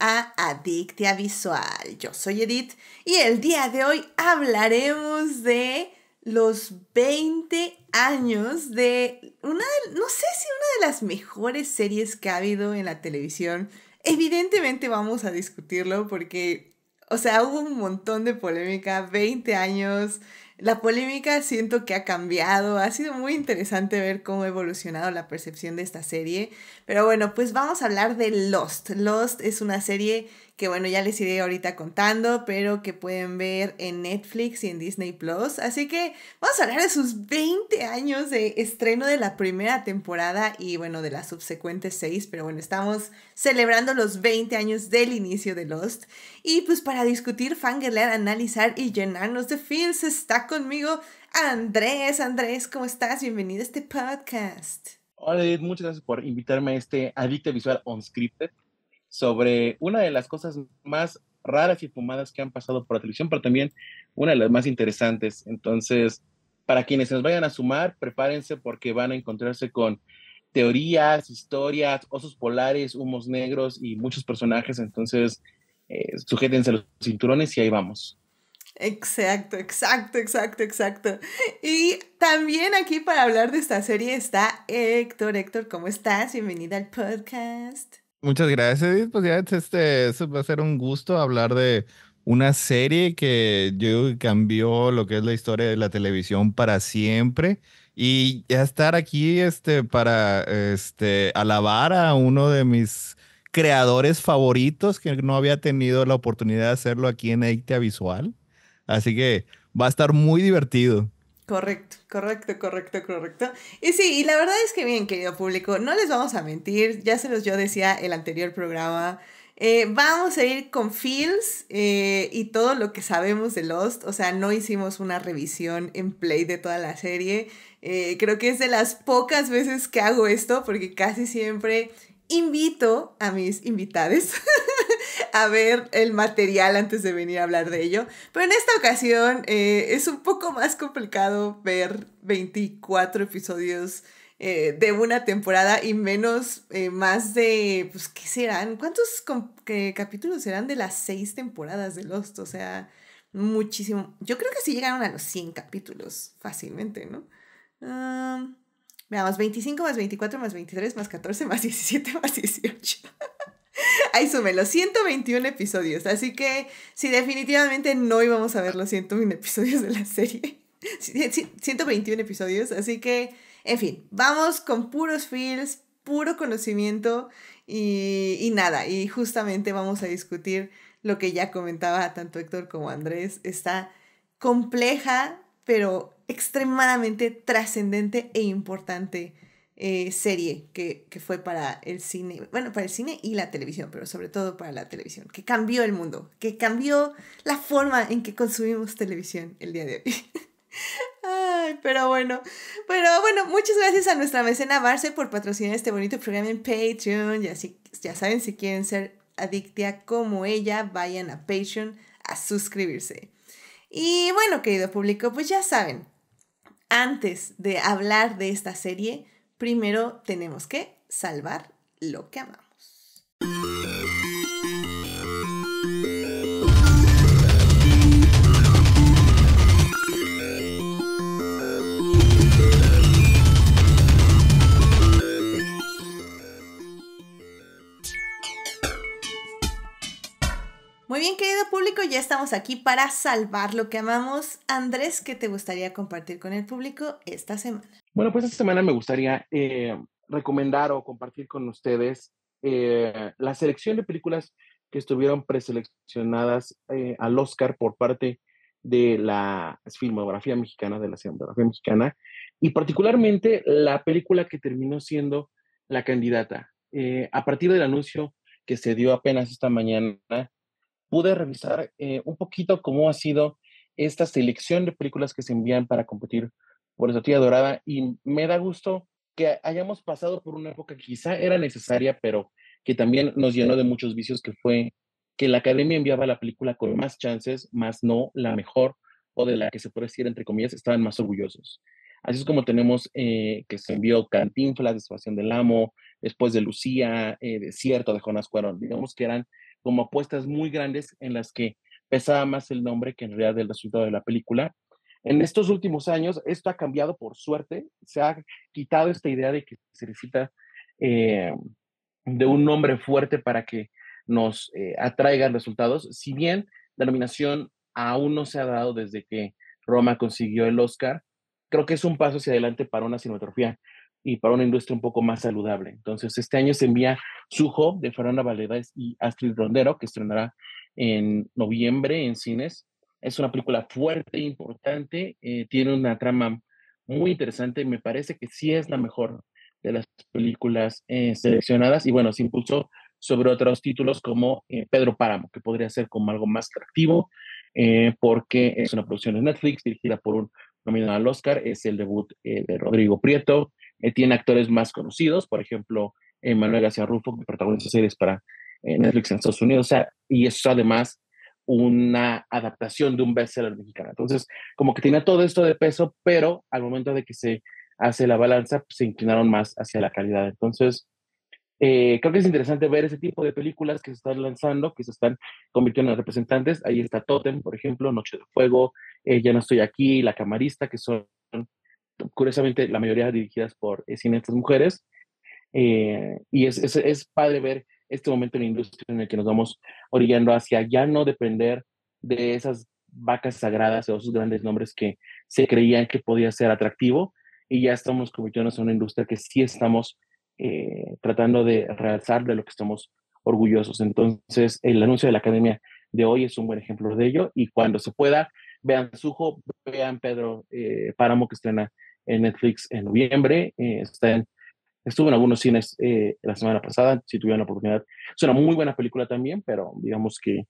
a Adictia Visual. Yo soy Edith y el día de hoy hablaremos de los 20 años de una, no sé si una de las mejores series que ha habido en la televisión. Evidentemente vamos a discutirlo porque, o sea, hubo un montón de polémica, 20 años, la polémica siento que ha cambiado, ha sido muy interesante ver cómo ha evolucionado la percepción de esta serie, pero bueno, pues vamos a hablar de Lost. Lost es una serie que bueno, ya les iré ahorita contando, pero que pueden ver en Netflix y en Disney Plus. Así que vamos a hablar de sus 20 años de estreno de la primera temporada y bueno, de las subsecuentes seis pero bueno, estamos celebrando los 20 años del inicio de Lost. Y pues para discutir, fangirlear, analizar y llenarnos de feels está conmigo Andrés. Andrés, ¿cómo estás? Bienvenido a este podcast. Hola, muchas gracias por invitarme a este Adicta Visual Unscripted sobre una de las cosas más raras y fumadas que han pasado por la televisión, pero también una de las más interesantes. Entonces, para quienes nos vayan a sumar, prepárense porque van a encontrarse con teorías, historias, osos polares, humos negros y muchos personajes. Entonces, eh, sujétense los cinturones y ahí vamos. Exacto, exacto, exacto, exacto. Y también aquí para hablar de esta serie está Héctor. Héctor, ¿cómo estás? Bienvenida al podcast. Muchas gracias, Edith. Pues ya este, va a ser un gusto hablar de una serie que yo cambió lo que es la historia de la televisión para siempre. Y ya estar aquí este, para este, alabar a uno de mis creadores favoritos que no había tenido la oportunidad de hacerlo aquí en Eita Visual. Así que va a estar muy divertido. Correcto, correcto, correcto, correcto. Y sí, y la verdad es que bien, querido público, no les vamos a mentir, ya se los yo decía el anterior programa. Eh, vamos a ir con feels eh, y todo lo que sabemos de Lost. O sea, no hicimos una revisión en play de toda la serie. Eh, creo que es de las pocas veces que hago esto porque casi siempre invito a mis invitades a ver el material antes de venir a hablar de ello. Pero en esta ocasión eh, es un poco más complicado ver 24 episodios eh, de una temporada y menos, eh, más de, pues, ¿qué serán? ¿Cuántos capítulos serán de las seis temporadas de Lost? O sea, muchísimo. Yo creo que sí llegaron a los 100 capítulos fácilmente, ¿no? veamos, ah, 25 más 24 más 23 más 14 más 17 más 18. Ahí sumen los 121 episodios. Así que sí, definitivamente no íbamos a ver los mil episodios de la serie. 121 episodios. Así que, en fin, vamos con puros feels, puro conocimiento y, y nada. Y justamente vamos a discutir lo que ya comentaba tanto Héctor como Andrés. Está compleja, pero extremadamente trascendente e importante eh, serie que, fue para el cine, bueno, para el cine y la televisión, pero sobre todo para la televisión, que cambió el mundo, que cambió la forma en que consumimos televisión el día de hoy. Ay, pero bueno, pero bueno, muchas gracias a nuestra mecena Barce por patrocinar este bonito programa en Patreon. Ya, si, ya saben, si quieren ser adictia como ella, vayan a Patreon a suscribirse. Y bueno, querido público, pues ya saben, antes de hablar de esta serie, primero tenemos que salvar lo que amamos. Muy bien, querido público, ya estamos aquí para salvar lo que amamos. Andrés, ¿qué te gustaría compartir con el público esta semana? Bueno, pues esta semana me gustaría eh, recomendar o compartir con ustedes eh, la selección de películas que estuvieron preseleccionadas eh, al Oscar por parte de la filmografía mexicana, de la cinematografía mexicana, y particularmente la película que terminó siendo la candidata. a partir del anuncio que se dio apenas esta mañana, pude revisar eh, un poquito cómo ha sido esta selección de películas que se envían para competir por la tía dorada y me da gusto que hayamos pasado por una época que quizá era necesaria, pero que también nos llenó de muchos vicios, que fue que la academia enviaba la película con más chances, más no la mejor o de la que se puede decir, entre comillas, estaban más orgullosos. Así es como tenemos eh, que se envió Cantinflas, Desfasión del Amo, después de Lucía, eh, Desierto de Jonas Cuarón. Digamos que eran como apuestas muy grandes en las que pesaba más el nombre que en realidad el resultado de la película. En estos últimos años esto ha cambiado por suerte, se ha quitado esta idea de que se necesita eh, de un nombre fuerte para que nos atraigan eh, atraiga resultados, si bien la nominación aún no se ha dado desde que Roma consiguió el Oscar, creo que es un paso hacia adelante para una cinematografía y para una industria un poco más saludable. Entonces, este año se envía Suho de Fernanda Valdez y Astrid Rondero, que estrenará en noviembre en cines. Es una película fuerte, importante, eh, tiene una trama muy interesante, me parece que sí es la mejor de las películas eh, seleccionadas y bueno, se impulsó sobre otros títulos como eh, Pedro Páramo, que podría ser como algo más atractivo, porque es una producción de Netflix dirigida por un nominado al Oscar, es el debut de Rodrigo Prieto, eh, tiene actores más conocidos, por ejemplo, Manuel García Rufo, que protagoniza series para eh, Netflix en Estados Unidos, y es además una adaptación de un bestseller mexicano. Entonces, como que tiene todo esto de peso, pero al momento de que se hace la balanza, pues, se inclinaron más hacia la calidad. Entonces, eh, creo que es interesante ver ese tipo de películas que se están lanzando, que se están convirtiendo en representantes. Ahí está Totem, por ejemplo, Noche de Fuego, Ya no estoy aquí, La Camarista, que son curiosamente la mayoría dirigidas por eh, cineastas mujeres. Eh, y es, padre ver este momento en la industria en el que nos vamos orillando hacia ya no depender de esas vacas sagradas o esos grandes nombres que se creían que podía ser atractivo y ya estamos convirtiéndonos en una industria que sí estamos eh, tratando de realzar de lo que estamos orgullosos. Entonces, el anuncio de la academia de hoy es un buen ejemplo de ello y cuando se pueda, vean Sujo, vean Pedro eh, Páramo que estrena en Netflix en noviembre. Eh, está estuvo en algunos cines eh, la semana pasada, si tuvieron la oportunidad. Es una muy buena película también, pero digamos que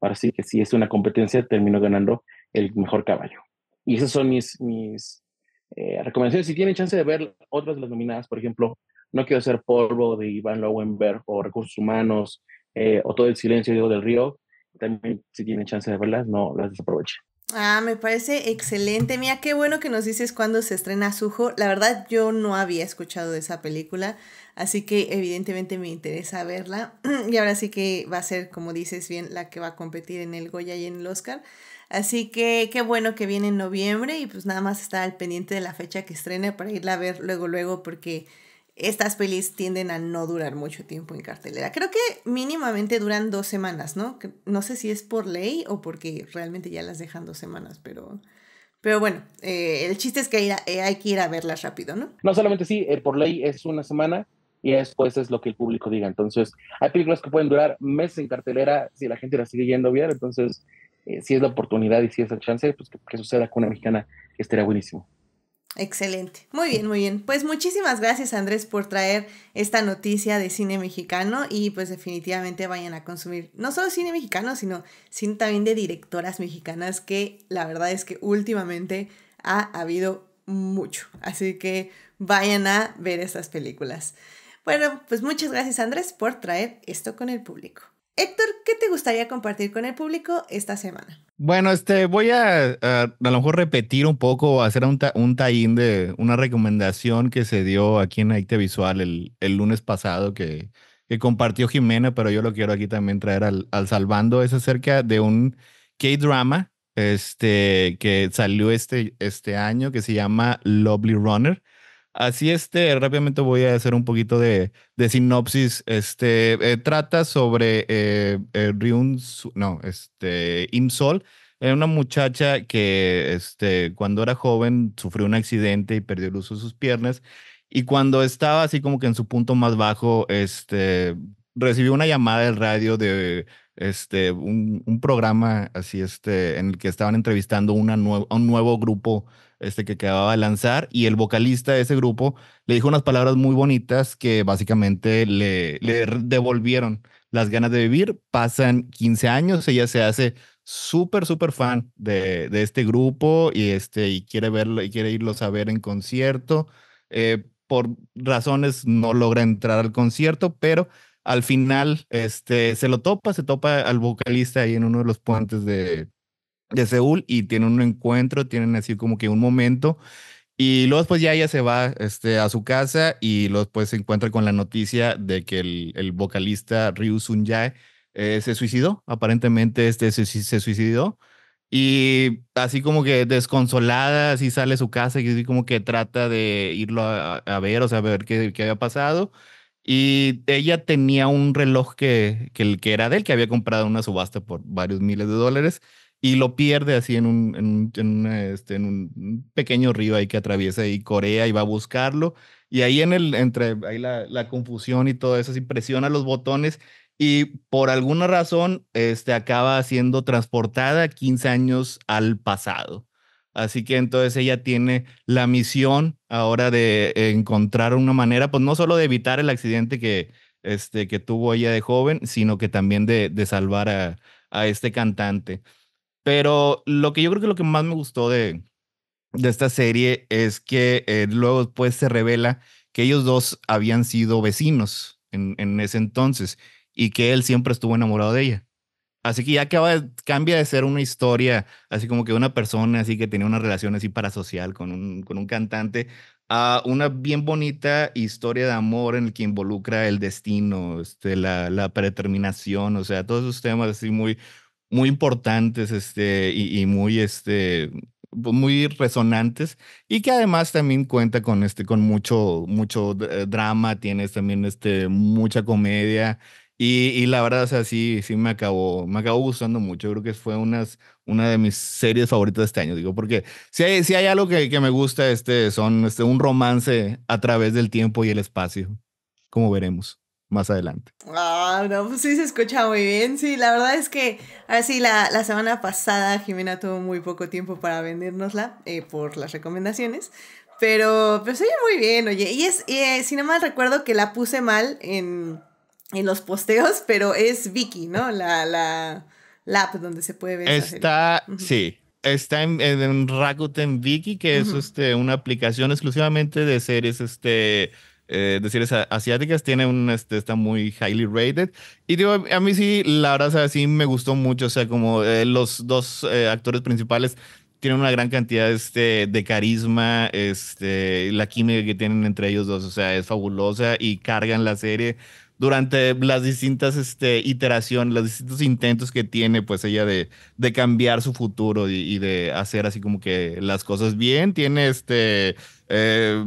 ahora sí que si es una competencia, termino ganando el mejor caballo. Y esas son mis, mis recomendaciones. Si tienen chance de ver otras de las nominadas, por ejemplo, No quiero ser polvo de Iván Lowenberg o Recursos Humanos o Todo el silencio de Diego del Río, también si tiene chance de verlas, no las desaproveche. Ah, me parece excelente. Mía, qué bueno que nos dices cuándo se estrena Sujo. La verdad, yo no había escuchado de esa película, así que evidentemente me interesa verla. Y ahora sí que va a ser, como dices bien, la que va a competir en el Goya y en el Oscar. Así que qué bueno que viene en noviembre y pues nada más estar al pendiente de la fecha que estrene para irla a ver luego, luego, porque estas pelis tienden a no durar mucho tiempo en cartelera. Creo que mínimamente duran dos semanas, ¿no? No sé si es por ley o porque realmente ya las dejan dos semanas, pero... Pero bueno, eh, el chiste es que hay, que ir a verlas rápido, ¿no? No solamente sí, por ley es una semana y después es lo que el público diga. Entonces, hay películas que pueden durar meses en cartelera si la gente la sigue yendo bien. Entonces, eh, si es la oportunidad y si es la chance, pues que, suceda con una mexicana, estaría buenísimo. Excelente. Muy bien, muy bien. Pues muchísimas gracias Andrés por traer esta noticia de cine mexicano y pues definitivamente vayan a consumir no solo cine mexicano, sino cine también de directoras mexicanas que la verdad es que últimamente ha habido mucho. Así que vayan a ver estas películas. Bueno, pues muchas gracias Andrés por traer esto con el público. Héctor, ¿qué te gustaría compartir con el público esta semana? Bueno, este, voy a a, lo mejor repetir un poco, hacer un, de una recomendación que se dio aquí en Aite Visual el, lunes pasado que, que, compartió Jimena, pero yo lo quiero aquí también traer al, salvando. Es acerca de un K-drama este, que salió este, este año que se llama Lovely Runner Así este, rápidamente voy a hacer un poquito de, sinopsis. Este, eh, trata sobre eh, eh no, este, Imsol, Sol, eh, una muchacha que este, cuando era joven sufrió un accidente y perdió el uso de sus piernas. Y cuando estaba así como que en su punto más bajo, este, recibió una llamada de radio de este, un, programa así este, en el que estaban entrevistando una un nuevo grupo este que acababa de lanzar, y el vocalista de ese grupo le dijo unas palabras muy bonitas que básicamente le, devolvieron las ganas de vivir. Pasan 15 años, ella se hace súper, súper fan de, de, este grupo y, este, y quiere, verlo, y quiere irlo a ver en concierto. Eh, por razones no logra entrar al concierto, pero al final este, se lo topa, se topa al vocalista ahí en uno de los puentes de, de Seúl y tienen un encuentro, tienen así como que un momento y luego pues ya ella se va este, a su casa y luego pues se encuentra con la noticia de que el, vocalista Ryu Sun Jae eh, se suicidó, aparentemente este se, suicidó y así como que desconsolada así sale a su casa y así como que trata de irlo a, ver, o sea, a ver qué, había pasado. Y ella tenía un reloj que, que, era del que había comprado una subasta por varios miles de dólares y lo pierde así en un, en, este, en un, pequeño río ahí que atraviesa y Corea y va a buscarlo. Y ahí en el, entre ahí la, confusión y todo eso, presiona los botones y por alguna razón este, acaba siendo transportada 15 años al pasado. Así que entonces ella tiene la misión ahora de encontrar una manera, pues no solo de evitar el accidente que, este, que tuvo ella de joven, sino que también de, de salvar a, a este cantante. Pero lo que yo creo que lo que más me gustó de, de esta serie es que eh, luego después se revela que ellos dos habían sido vecinos en, en, ese entonces y que él siempre estuvo enamorado de ella. Así que ya cambia de ser una historia, así como que una persona así que tenía una relación así parasocial con un, con un cantante, a una bien bonita historia de amor en el que involucra el destino, este, la, la predeterminación, o sea, todos esos temas así muy, muy importantes este, y, muy, este, pues, muy resonantes y que además también cuenta con, este, con mucho, mucho eh, drama, tienes también este, mucha comedia y, y la verdad, es sea, sí, me acabó, me acabó gustando mucho, creo que fue unas, una de mis series favoritas de este año, digo, porque si hay, si hay algo que, que me gusta, este, son este, un romance a través del tiempo y el espacio, como veremos más adelante. Ah, no, pues sí se escucha muy bien. Sí, la verdad es que así la, la semana pasada Jimena tuvo muy poco tiempo para vendérnosla eh, por las recomendaciones. Pero, pero se oye muy bien, oye. Y es, eh, si no mal recuerdo que la puse mal en, en los posteos, pero es Vicky, ¿no? La, la, la app donde se puede ver. Está, sí, está en, en, Rakuten Viki, que es este, una aplicación exclusivamente de series este, eh, decir esa asiáticas, tiene un, este, está muy highly rated. Y digo, a mí sí, la verdad, sí me gustó mucho, o sea, como eh, los dos eh, actores principales tienen una gran cantidad este, de carisma, este, la química que tienen entre ellos dos, o sea, es fabulosa y cargan la serie durante las distintas este, iteraciones, los distintos intentos que tiene, pues ella de, cambiar su futuro y, de hacer así como que las cosas bien. Tiene este, eh,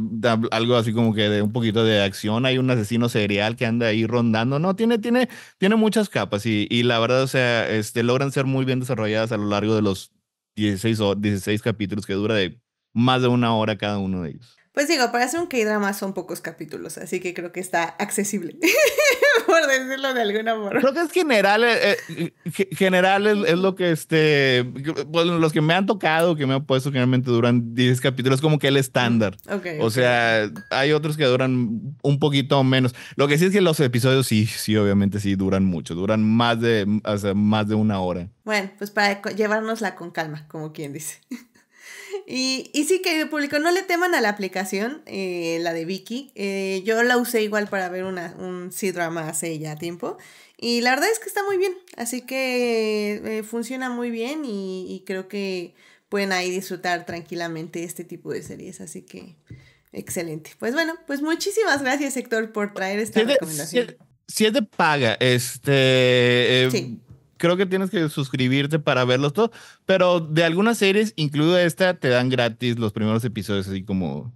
algo así como que de un poquito de acción. Hay un asesino serial que anda ahí rondando. No, tiene, tiene, tiene muchas capas y, la verdad, o sea, este, logran ser muy bien desarrolladas a lo largo de los 16 capítulos que dura de más de una hora cada uno de ellos. Pues digo, para hacer un K-drama son pocos capítulos, así que creo que está accesible, por decirlo de alguna forma. Creo que es general, eh, eh, general es, lo que este, los que me han tocado, que me han puesto, generalmente duran 10 capítulos, como que el estándar. Mm, o sea, hay otros que duran un poquito menos. Lo que sí es que los episodios sí, sí, obviamente sí duran mucho, duran más de, más de una hora. Bueno, pues para llevárnosla con calma, como quien dice. Y, y sí, querido público, no le teman a la aplicación, eh, la de Vicky. Eh, yo la usé igual para ver un C-drama hace ya tiempo. Y la verdad es que está muy bien. Así que eh, funciona muy bien y, y, creo que pueden ahí disfrutar tranquilamente este tipo de series. Así que excelente. Pues bueno, pues muchísimas gracias, Héctor, por traer esta recomendación. si, de paga, este. Sí creo que tienes que suscribirte para verlos todos, pero de algunas series, incluida esta, te dan gratis los primeros episodios, así como...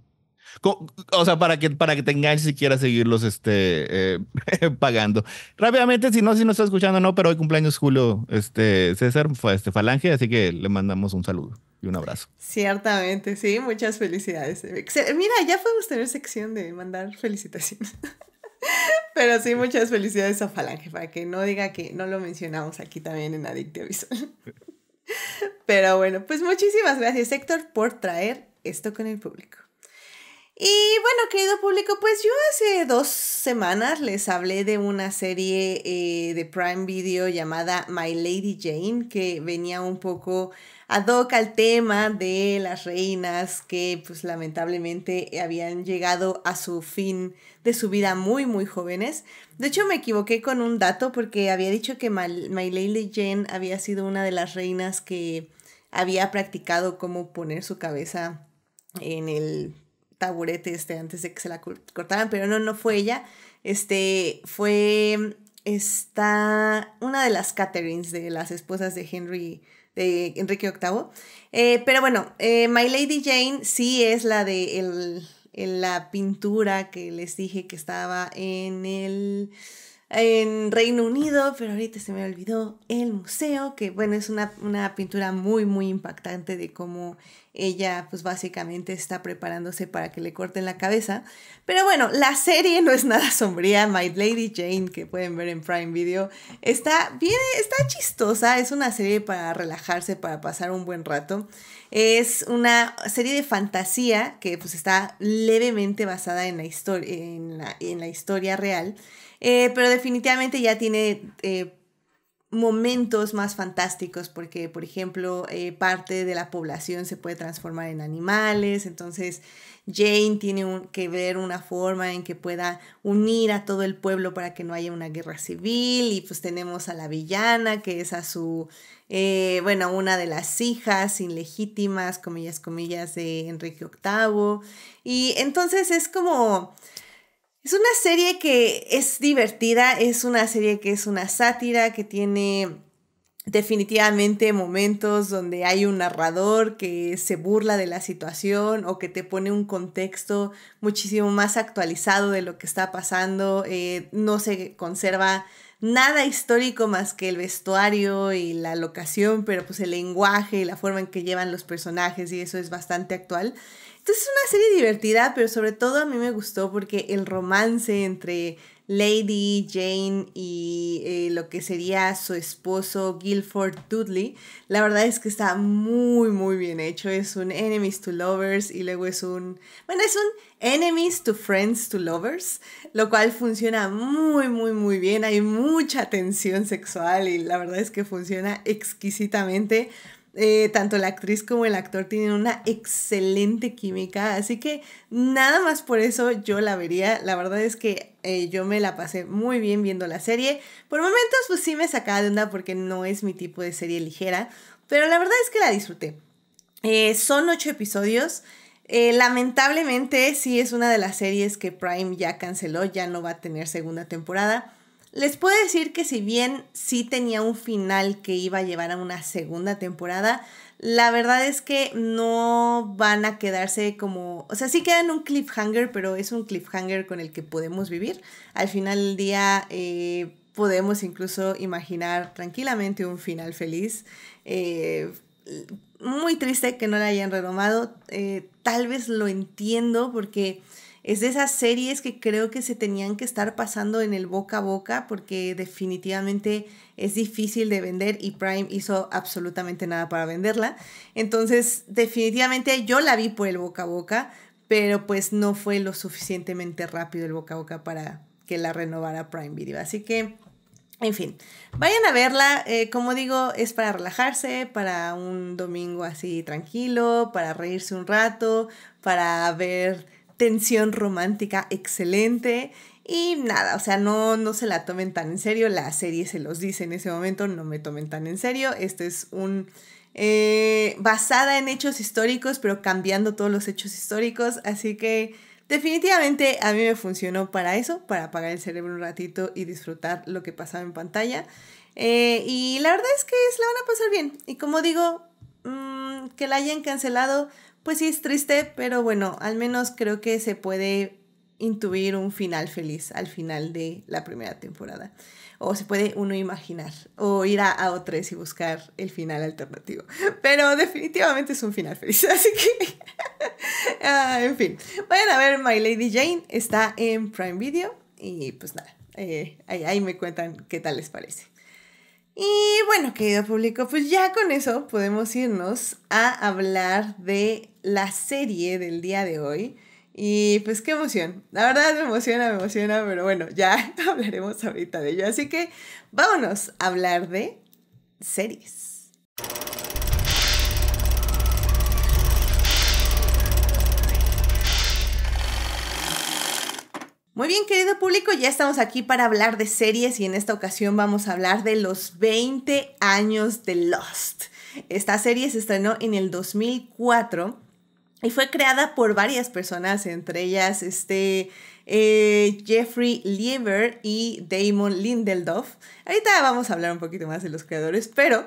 O sea, para que, para que te enganches y quieras seguirlos este, eh, pagando. Rápidamente, si no, si no estás escuchando, no, pero hoy cumpleaños Julio este, César, fue este Falange, así que le mandamos un saludo y un abrazo. Ciertamente, sí, muchas felicidades. Mira, ya podemos tener sección de mandar felicitaciones. Pero sí, muchas felicidades a Falange, para que no diga que no lo mencionamos aquí también en Adictio Visual. Pero bueno, pues muchísimas gracias Héctor por traer esto con el público. Y bueno, querido público, pues yo hace dos semanas les hablé de una serie eh, de Prime Video llamada My Lady Jane, que venía un poco ad hoc al tema de las reinas que pues lamentablemente eh, habían llegado a su fin de su vida muy muy jóvenes. De hecho me equivoqué con un dato porque había dicho que My Lady Jane había sido una de las reinas que había practicado cómo poner su cabeza en el taburete este antes de que se la cortaran, pero no, no fue ella. Este fue esta, una de las Catherines, de las esposas de Henry, de Enrique VIII. Eh, pero bueno, eh, My Lady Jane sí es la de la pintura que les dije que estaba en el en Reino Unido, pero ahorita se me olvidó el museo, que bueno, es una, pintura muy, muy impactante de cómo ella pues básicamente está preparándose para que le corten la cabeza. Pero bueno, la serie no es nada sombría, My Lady Jane, que pueden ver en Prime Video, está bien, está chistosa, es una serie para relajarse, para pasar un buen rato. Es una serie de fantasía que pues está levemente basada en la, en en la historia real. Eh, pero definitivamente ya tiene eh, momentos más fantásticos porque, por ejemplo, eh, parte de la población se puede transformar en animales, entonces Jane tiene que ver una forma en que pueda unir a todo el pueblo para que no haya una guerra civil y pues tenemos a la villana que es a su, bueno, una de las hijas ilegítimas, comillas, comillas, de Enrique VIII y entonces es como es una serie que es divertida, es una serie que es una sátira, que tiene definitivamente momentos donde hay un narrador que se burla de la situación o que te pone un contexto muchísimo más actualizado de lo que está pasando. Eh, no se conserva nada histórico más que el vestuario y la locación, pero pues el lenguaje y la forma en que llevan los personajes y eso es bastante actual. Entonces es una serie divertida, pero sobre todo a mí me gustó porque el romance entre Lady Jane y eh, lo que sería su esposo Guilford Dudley, la verdad es que está muy muy bien hecho, es un enemies to lovers y luego es un, bueno, es un enemies to friends to lovers, lo cual funciona muy muy muy bien, hay mucha tensión sexual y la verdad es que funciona exquisitamente. Eh, tanto la actriz como el actor tienen una excelente química, así que nada más por eso yo la vería. La verdad es que eh, yo me la pasé muy bien viendo la serie. Por momentos pues sí me sacaba de onda porque no es mi tipo de serie ligera, pero la verdad es que la disfruté. Eh, son ocho episodios. lamentablemente sí es una de las series que Prime ya canceló, ya no va a tener segunda temporada. Les puedo decir que si bien sí tenía un final que iba a llevar a una segunda temporada, la verdad es que no van a quedarse como, o sea, sí quedan un cliffhanger, pero es un cliffhanger con el que podemos vivir. Al final del día eh, podemos incluso imaginar tranquilamente un final feliz. Eh, muy triste que no la hayan renomado. Eh, tal vez lo entiendo porque es de esas series que creo que se tenían que estar pasando en el boca a boca porque definitivamente es difícil de vender y Prime hizo absolutamente nada para venderla. Entonces, definitivamente yo la vi por el boca a boca, pero pues no fue lo suficientemente rápido el boca a boca para que la renovara Prime Video. Así que en fin, vayan a verla, eh, como digo, es para relajarse, para un domingo así tranquilo, para reírse un rato, para ver tensión romántica excelente. Y nada, o sea, no, no se la tomen tan en serio, la serie se los dice en ese momento, no me tomen tan en serio, Esto es un... Eh, basada en hechos históricos, pero cambiando todos los hechos históricos, así que definitivamente a mí me funcionó para eso, para apagar el cerebro un ratito y disfrutar lo que pasaba en pantalla. Eh, y la verdad es que se la van a pasar bien. Y como digo, mm, que la hayan cancelado, pues sí es triste, pero bueno, al menos creo que se puede intuir un final feliz al final de la primera temporada. O se puede uno imaginar, o ir a, a O3 y buscar el final alternativo. Pero definitivamente es un final feliz, así que... Ah, en fin, vayan a ver My Lady Jane, está en Prime Video y pues nada, eh, ahí me cuentan qué tal les parece. Y bueno, querido público, pues ya con eso podemos irnos a hablar de la serie del día de hoy. Y pues qué emoción. La verdad me emociona, me emociona, pero bueno, ya hablaremos ahorita de ello. Así que vámonos a hablar de series. Muy bien, querido público, ya estamos aquí para hablar de series y en esta ocasión vamos a hablar de los 20 años de Lost. Esta serie se estrenó en el 2004 y fue creada por varias personas, entre ellas este, eh, Jeffrey Lieber y Damon Lindelof. Ahorita vamos a hablar un poquito más de los creadores, pero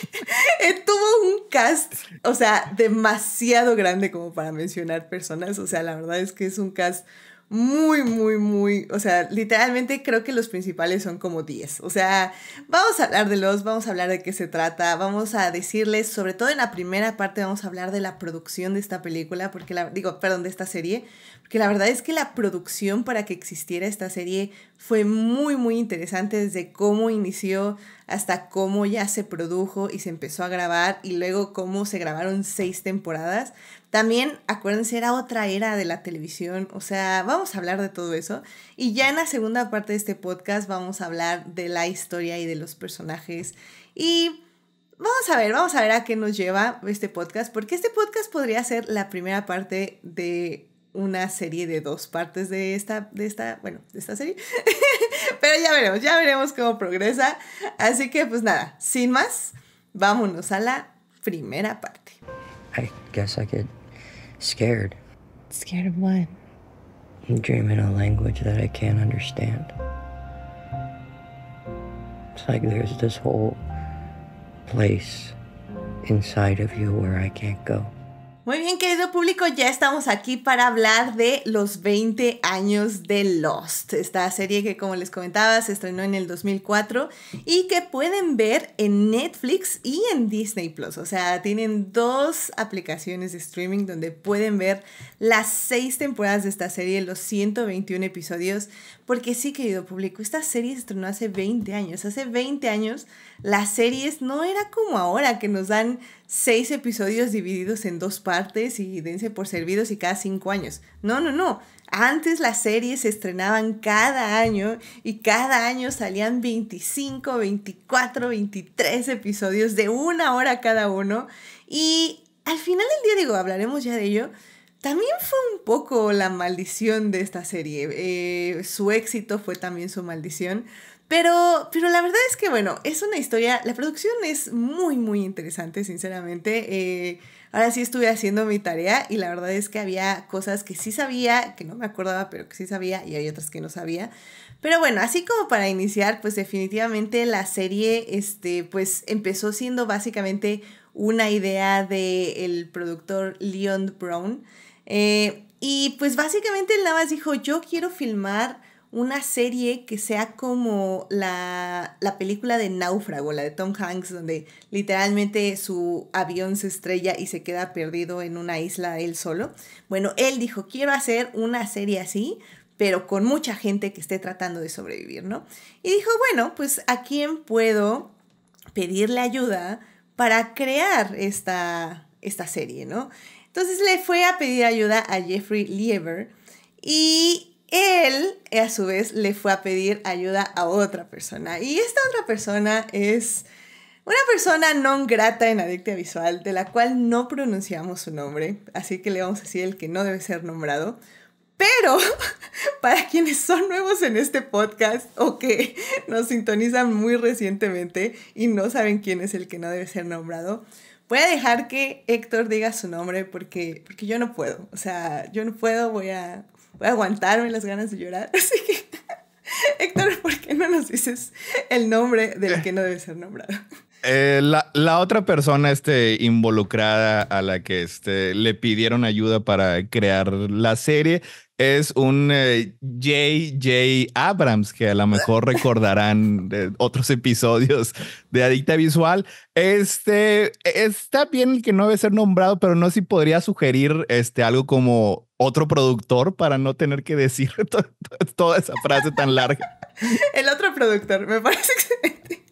eh, tuvo un cast, o sea, demasiado grande como para mencionar personas. O sea, la verdad es que es un cast muy, muy, muy, o sea, literalmente creo que los principales son como 10. O sea, vamos a hablar de los, vamos a hablar de qué se trata, vamos a decirles, sobre todo en la primera parte vamos a hablar de la producción de esta película, porque la, digo, perdón, de esta serie, porque la verdad es que la producción para que existiera esta serie fue muy, muy interesante desde cómo inició hasta cómo ya se produjo y se empezó a grabar y luego cómo se grabaron seis temporadas. También, acuérdense, era otra era de la televisión, o sea, vamos a hablar de todo eso. Y ya en la segunda parte de este podcast vamos a hablar de la historia y de los personajes y... Vamos a ver, vamos a ver a qué nos lleva este podcast, porque este podcast podría ser la primera parte de una serie de dos partes de esta, de esta, bueno, de esta serie. Pero ya veremos, ya veremos cómo progresa. Así que pues nada, sin más, vámonos a la primera parte. I guess I get scared. Scared of what? Dream dreaming a language that I can't understand. It's like there's this whole place inside of you where I can't go. Muy bien, querido público, ya estamos aquí para hablar de los 20 años de Lost, esta serie que como les comentaba se estrenó en el 2004 y que pueden ver en Netflix y en Disney Plus. O sea, tienen dos aplicaciones de streaming donde pueden ver las seis temporadas de esta serie, los 121 episodios, porque sí, querido público, esta serie se estrenó hace 20 años. Hace 20 años las series no era como ahora que nos dan seis episodios divididos en dos partes y dense por servidos y cada cinco años. No, no, no. Antes las series se estrenaban cada año y cada año salían 25, 24, 23 episodios de una hora cada uno. Y al final del día, digo, hablaremos ya de ello, también fue un poco la maldición de esta serie. Eh, su éxito fue también su maldición pero, la verdad es que, bueno, es una historia, la producción es muy, muy interesante, sinceramente. Eh, ahora sí estuve haciendo mi tarea y la verdad es que había cosas que sí sabía, que no me acordaba, pero que sí sabía, y hay otras que no sabía. Pero bueno, así como para iniciar, pues definitivamente la serie, este, pues empezó siendo básicamente una idea del productor Leon Brown. Eh, y pues básicamente él nada más dijo, yo quiero filmar una serie que sea como la, película de Náufrago, la de Tom Hanks, donde literalmente su avión se estrella y se queda perdido en una isla él solo. Bueno, él dijo, quiero hacer una serie así, pero con mucha gente que esté tratando de sobrevivir, ¿no? Y dijo, bueno, pues a quién puedo pedirle ayuda para crear esta, esta serie, ¿no? Entonces le fue a pedir ayuda a Jeffrey Lieber y él eh, a su vez le fue a pedir ayuda a otra persona. Y esta otra persona es una persona non grata en adicta visual, de la cual no pronunciamos su nombre, así que le vamos a decir el que no debe ser nombrado. Pero para quienes son nuevos en este podcast o que nos sintonizan muy recientemente y no saben quién es el que no debe ser nombrado, voy a dejar que Héctor diga su nombre porque, porque yo no puedo. O sea, yo no puedo, voy a, Aguantaron aguantarme las ganas de llorar. Así que, Héctor, ¿por qué no nos dices el nombre del que no debe ser nombrado? Eh, la, otra persona este, involucrada a la que este, le pidieron ayuda para crear la serie es un J.J. Eh, Abrams, que a lo mejor recordarán otros episodios de Adicta Visual. Este está bien el que no debe ser nombrado, pero no sé si podría sugerir este, algo como otro productor para no tener que decir toda esa frase tan larga. El otro productor, me parece excelente.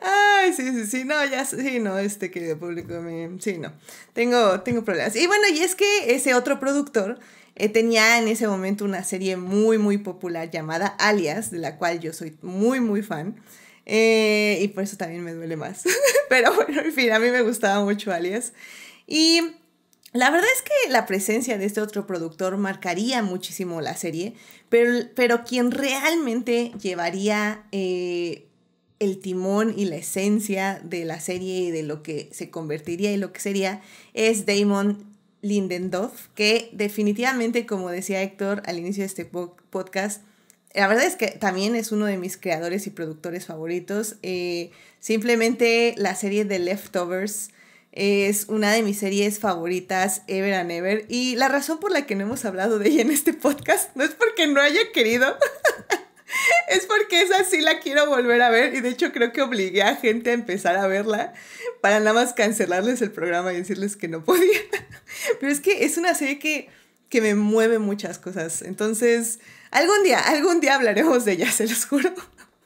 Ay, sí, sí, sí, no, ya, sí, no, este querido público, sí, no, tengo, tengo problemas. Y bueno, y es que ese otro productor eh, tenía en ese momento una serie muy, muy popular llamada Alias, de la cual yo soy muy, muy fan. Eh, y por eso también me duele más. Pero bueno, en fin, a mí me gustaba mucho Alias. Y la verdad es que la presencia de este otro productor marcaría muchísimo la serie, pero, pero quien realmente llevaría eh, el timón y la esencia de la serie y de lo que se convertiría y lo que sería es Damon Lindendorf, que definitivamente, como decía Héctor al inicio de este podcast, la verdad es que también es uno de mis creadores y productores favoritos. Eh, simplemente la serie de Leftovers es una de mis series favoritas ever and ever. Y la razón por la que no hemos hablado de ella en este podcast no es porque no haya querido. es porque esa sí la quiero volver a ver y de hecho creo que obligué a gente a empezar a verla para nada más cancelarles el programa y decirles que no podía. Pero es que es una serie que, que me mueve muchas cosas. Entonces, algún día, algún día hablaremos de ella, se los juro.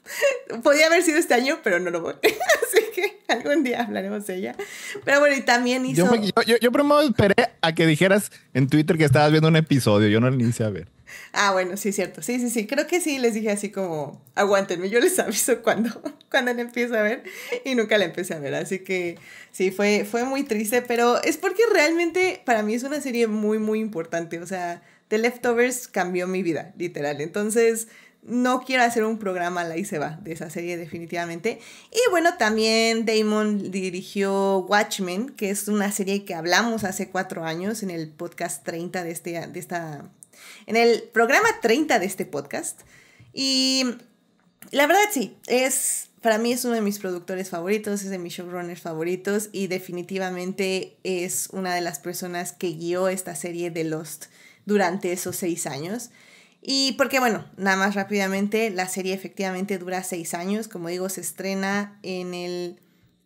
Podía haber sido este año, pero no lo voy. Así que algún día hablaremos de ella. Pero bueno, y también hizo. Yo, yo, yo, esperé a que dijeras en Twitter que estabas viendo un episodio. Yo no lo inicié a ver. Ah, bueno, sí, cierto. Sí, sí, sí. Creo que sí les dije así como, aguántenme. Yo les aviso cuando, cuando la empiezo a ver y nunca la empecé a ver. Así que sí, fue, fue muy triste, pero es porque realmente para mí es una serie muy, muy importante. O sea, The Leftovers cambió mi vida, literal. Entonces no quiero hacer un programa, la se va de esa serie definitivamente. Y bueno, también Damon dirigió Watchmen, que es una serie que hablamos hace cuatro años en el podcast 30 de, este, de esta... En el programa 30 de este podcast. Y la verdad sí, es... Para mí es uno de mis productores favoritos, es de mis showrunners favoritos y definitivamente es una de las personas que guió esta serie de Lost durante esos seis años. Y porque, bueno, nada más rápidamente, la serie efectivamente dura seis años. Como digo, se estrena en el.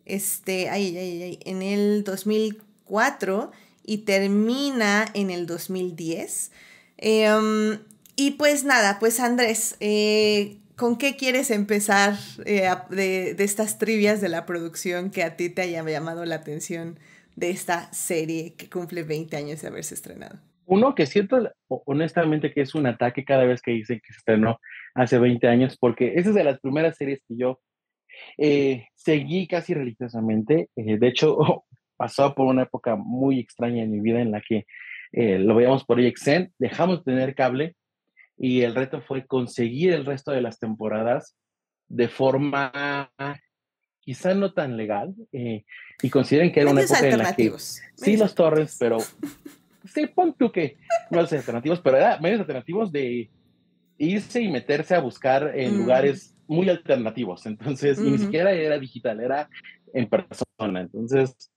Este. Ay, ay, ay, en el 2004 y termina en el 2010. Em, y pues nada, pues Andrés, eh, ¿con qué quieres empezar eh, de, de estas trivias de la producción que a ti te haya llamado la atención de esta serie que cumple 20 años de haberse estrenado? Uno que siento honestamente que es un ataque cada vez que dicen que se estrenó hace 20 años, porque esa es de las primeras series que yo eh, seguí casi religiosamente. Eh, de hecho, pasó por una época muy extraña en mi vida en la que eh, lo veíamos por e Xen, dejamos de tener cable y el reto fue conseguir el resto de las temporadas de forma quizá no tan legal. y consideren que era una época en la que sí los torres, pero sí, pon tú que medios alternativos, pero era medios alternativos de irse y meterse a buscar en mm. lugares muy alternativos. Entonces, ni siquiera era digital, era en persona. Entonces,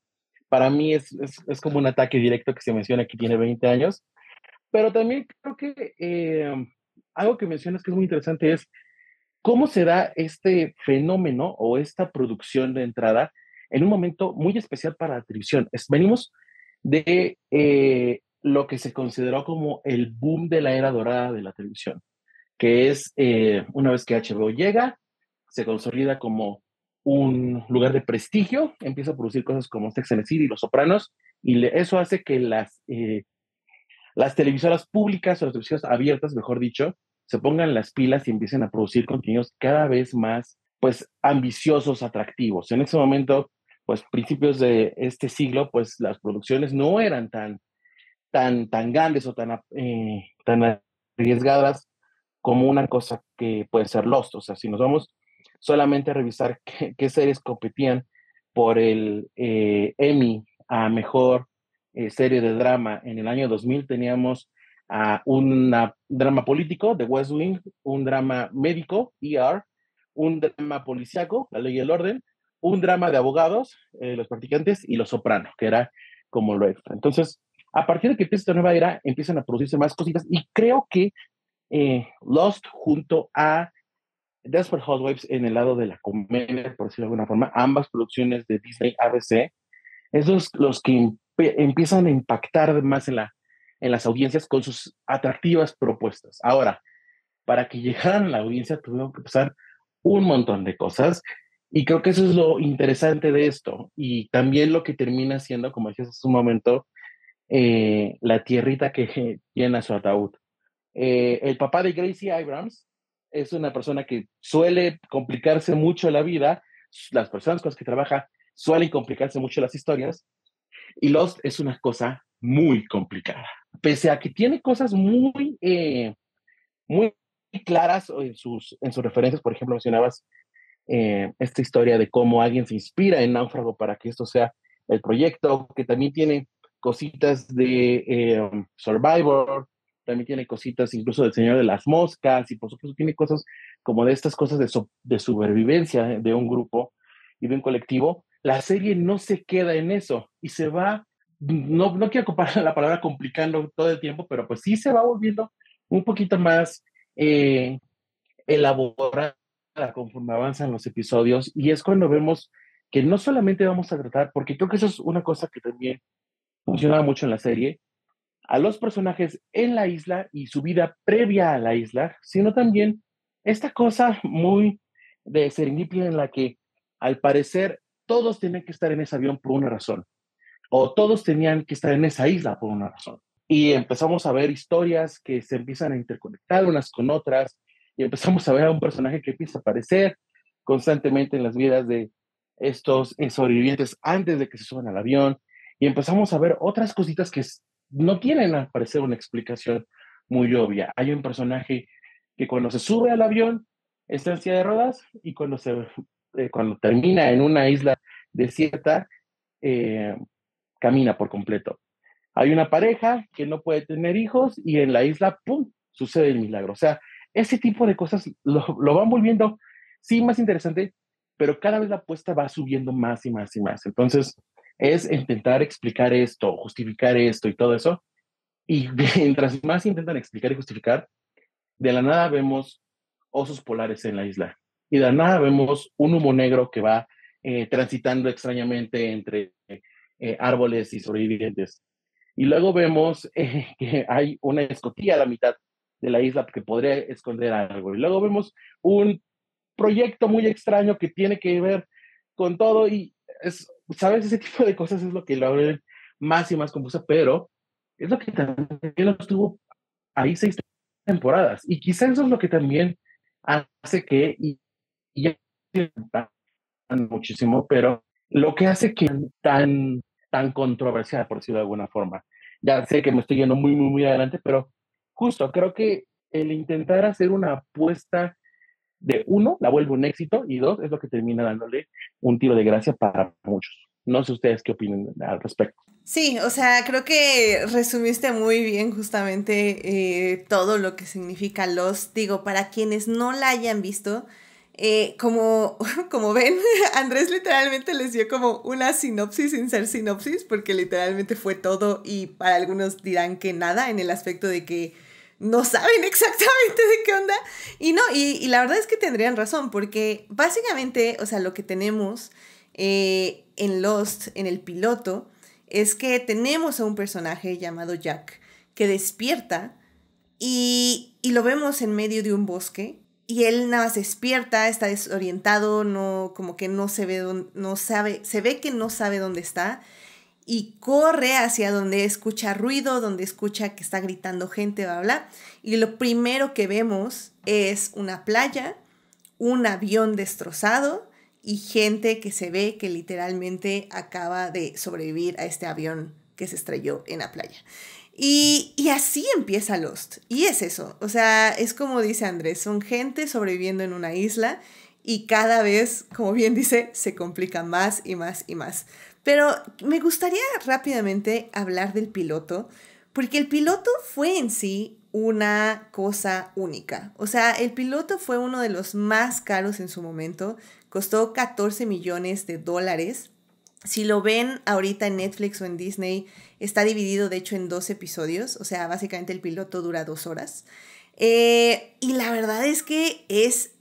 para mí es, es, como un ataque directo que se menciona que tiene 20 años. Pero también creo que em, algo que mencionas que es muy interesante es cómo se da este fenómeno o esta producción de entrada en un momento muy especial para la televisión. venimos de eh, lo que se consideró como el boom de la era dorada de la televisión, que es eh, una vez que HBO llega, se consolida como un lugar de prestigio, empieza a producir cosas como Sex and the City y Los Sopranos, y eso hace que las, eh, las televisoras públicas o las televisoras abiertas, mejor dicho, se pongan las pilas y empiecen a producir contenidos cada vez más pues ambiciosos, atractivos. En ese momento pues principios de este siglo, pues las producciones no eran tan, tan, tan grandes o tan, eh, tan arriesgadas como una cosa que puede ser Lost. O sea, si nos vamos solamente a revisar qué, series competían por el eh, Emmy a mejor eh, serie de drama en el año 2000, teníamos a un drama político de West Wing, un drama médico, ER, un drama policiaco, La Ley y el Orden, un drama de abogados, eh, Los Practicantes y Los Sopranos, que era como lo extra. Entonces, a partir de que empieza esta nueva era, empiezan a producirse más cositas y creo que eh, Lost junto a Desperate Waves en el lado de la comedia, por decirlo de alguna forma, ambas producciones de Disney ABC, esos los, que empiezan a impactar más en, la, en las audiencias con sus atractivas propuestas. Ahora, para que llegaran a la audiencia tuvieron que pasar un montón de cosas y creo que eso es lo interesante de esto. Y también lo que termina siendo, como decías hace un momento, eh, la tierrita que llena su ataúd. Eh, el papá de Gracie Abrams es una persona que suele complicarse mucho la vida. Las personas con las que trabaja suelen complicarse mucho las historias. Y Lost es una cosa muy complicada. Pese a que tiene cosas muy, eh, muy claras en sus, en sus referencias, por ejemplo, mencionabas eh, esta historia de cómo alguien se inspira en Náufrago para que esto sea el proyecto, que también tiene cositas de eh, um, Survivor, también tiene cositas incluso del Señor de las Moscas, y por supuesto tiene cosas como de estas cosas de, de supervivencia eh, de un grupo y de un colectivo. La serie no se queda en eso y se va, no, no quiero ocupar la palabra complicando todo el tiempo, pero pues sí se va volviendo un poquito más elaborada conforme avanzan los episodios y es cuando vemos que no solamente vamos a tratar, porque creo que eso es una cosa que también funcionaba mucho en la serie, a los personajes en la isla y su vida previa a la isla, sino también esta cosa muy de serendipia en la que al parecer todos tienen que estar en ese avión por una razón, o todos tenían que estar en esa isla por una razón. Y empezamos a ver historias que se empiezan a interconectar unas con otras, y empezamos a ver a un personaje que empieza a aparecer constantemente en las vidas de estos eh, sobrevivientes antes de que se suban al avión y empezamos a ver otras cositas que no tienen a parecer una explicación muy obvia. Hay un personaje que cuando se sube al avión está en silla de ruedas y cuando se eh, cuando termina en una isla desierta eh, camina por completo. Hay una pareja que no puede tener hijos y en la isla, ¡pum!, sucede el milagro. O sea, ese tipo de cosas lo, van volviendo, sí, más interesante, pero cada vez la apuesta va subiendo más y más y más. Entonces, es intentar explicar esto, justificar esto y todo eso. Y mientras más intentan explicar y justificar, de la nada vemos osos polares en la isla. Y de la nada vemos un humo negro que va eh, transitando extrañamente entre eh, árboles y sobrevivientes. Y luego vemos eh, que hay una escotilla a la mitad de la isla que podría esconder algo. Y luego vemos un proyecto muy extraño que tiene que ver con todo y, es, ¿sabes? Ese tipo de cosas es lo que lo abre más y más confusa, pero es lo que también lo tuvo ahí seis temporadas. Y quizás eso es lo que también hace que, y, y ya muchísimo, pero lo que hace que tan, tan controversial, por decirlo de alguna forma. Ya sé que me estoy yendo muy, muy, muy adelante, pero justo creo que el intentar hacer una apuesta de uno, la vuelve un éxito, y dos, es lo que termina dándole un tiro de gracia para muchos. No sé ustedes qué opinan al respecto. Sí, o sea, creo que resumiste muy bien justamente eh, todo lo que significa los. Digo, para quienes no la hayan visto, eh, como, como ven, Andrés literalmente les dio como una sinopsis sin ser sinopsis, porque literalmente fue todo y para algunos dirán que nada en el aspecto de que no saben exactamente de qué onda. Y no, y, la verdad es que tendrían razón, porque básicamente, o sea, lo que tenemos eh, en Lost, en el piloto, es que tenemos a un personaje llamado Jack que despierta y, y lo vemos en medio de un bosque y él nada más despierta, está desorientado, no como que no se ve no sabe, se ve que no sabe dónde está y corre hacia donde escucha ruido, donde escucha que está gritando gente, bla, bla. Y lo primero que vemos es una playa, un avión destrozado y gente que se ve que literalmente acaba de sobrevivir a este avión que se estrelló en la playa. Y, y, así empieza Lost. Y es eso. O sea, es como dice Andrés, son gente sobreviviendo en una isla y cada vez, como bien dice, se complica más y más y más. Pero me gustaría rápidamente hablar del piloto, porque el piloto fue en sí una cosa única. O sea, el piloto fue uno de los más caros en su momento, costó 14 millones de dólares. Si lo ven ahorita en Netflix o en Disney, está dividido de hecho en dos episodios, o sea, básicamente el piloto dura dos horas. Eh, y la verdad es que es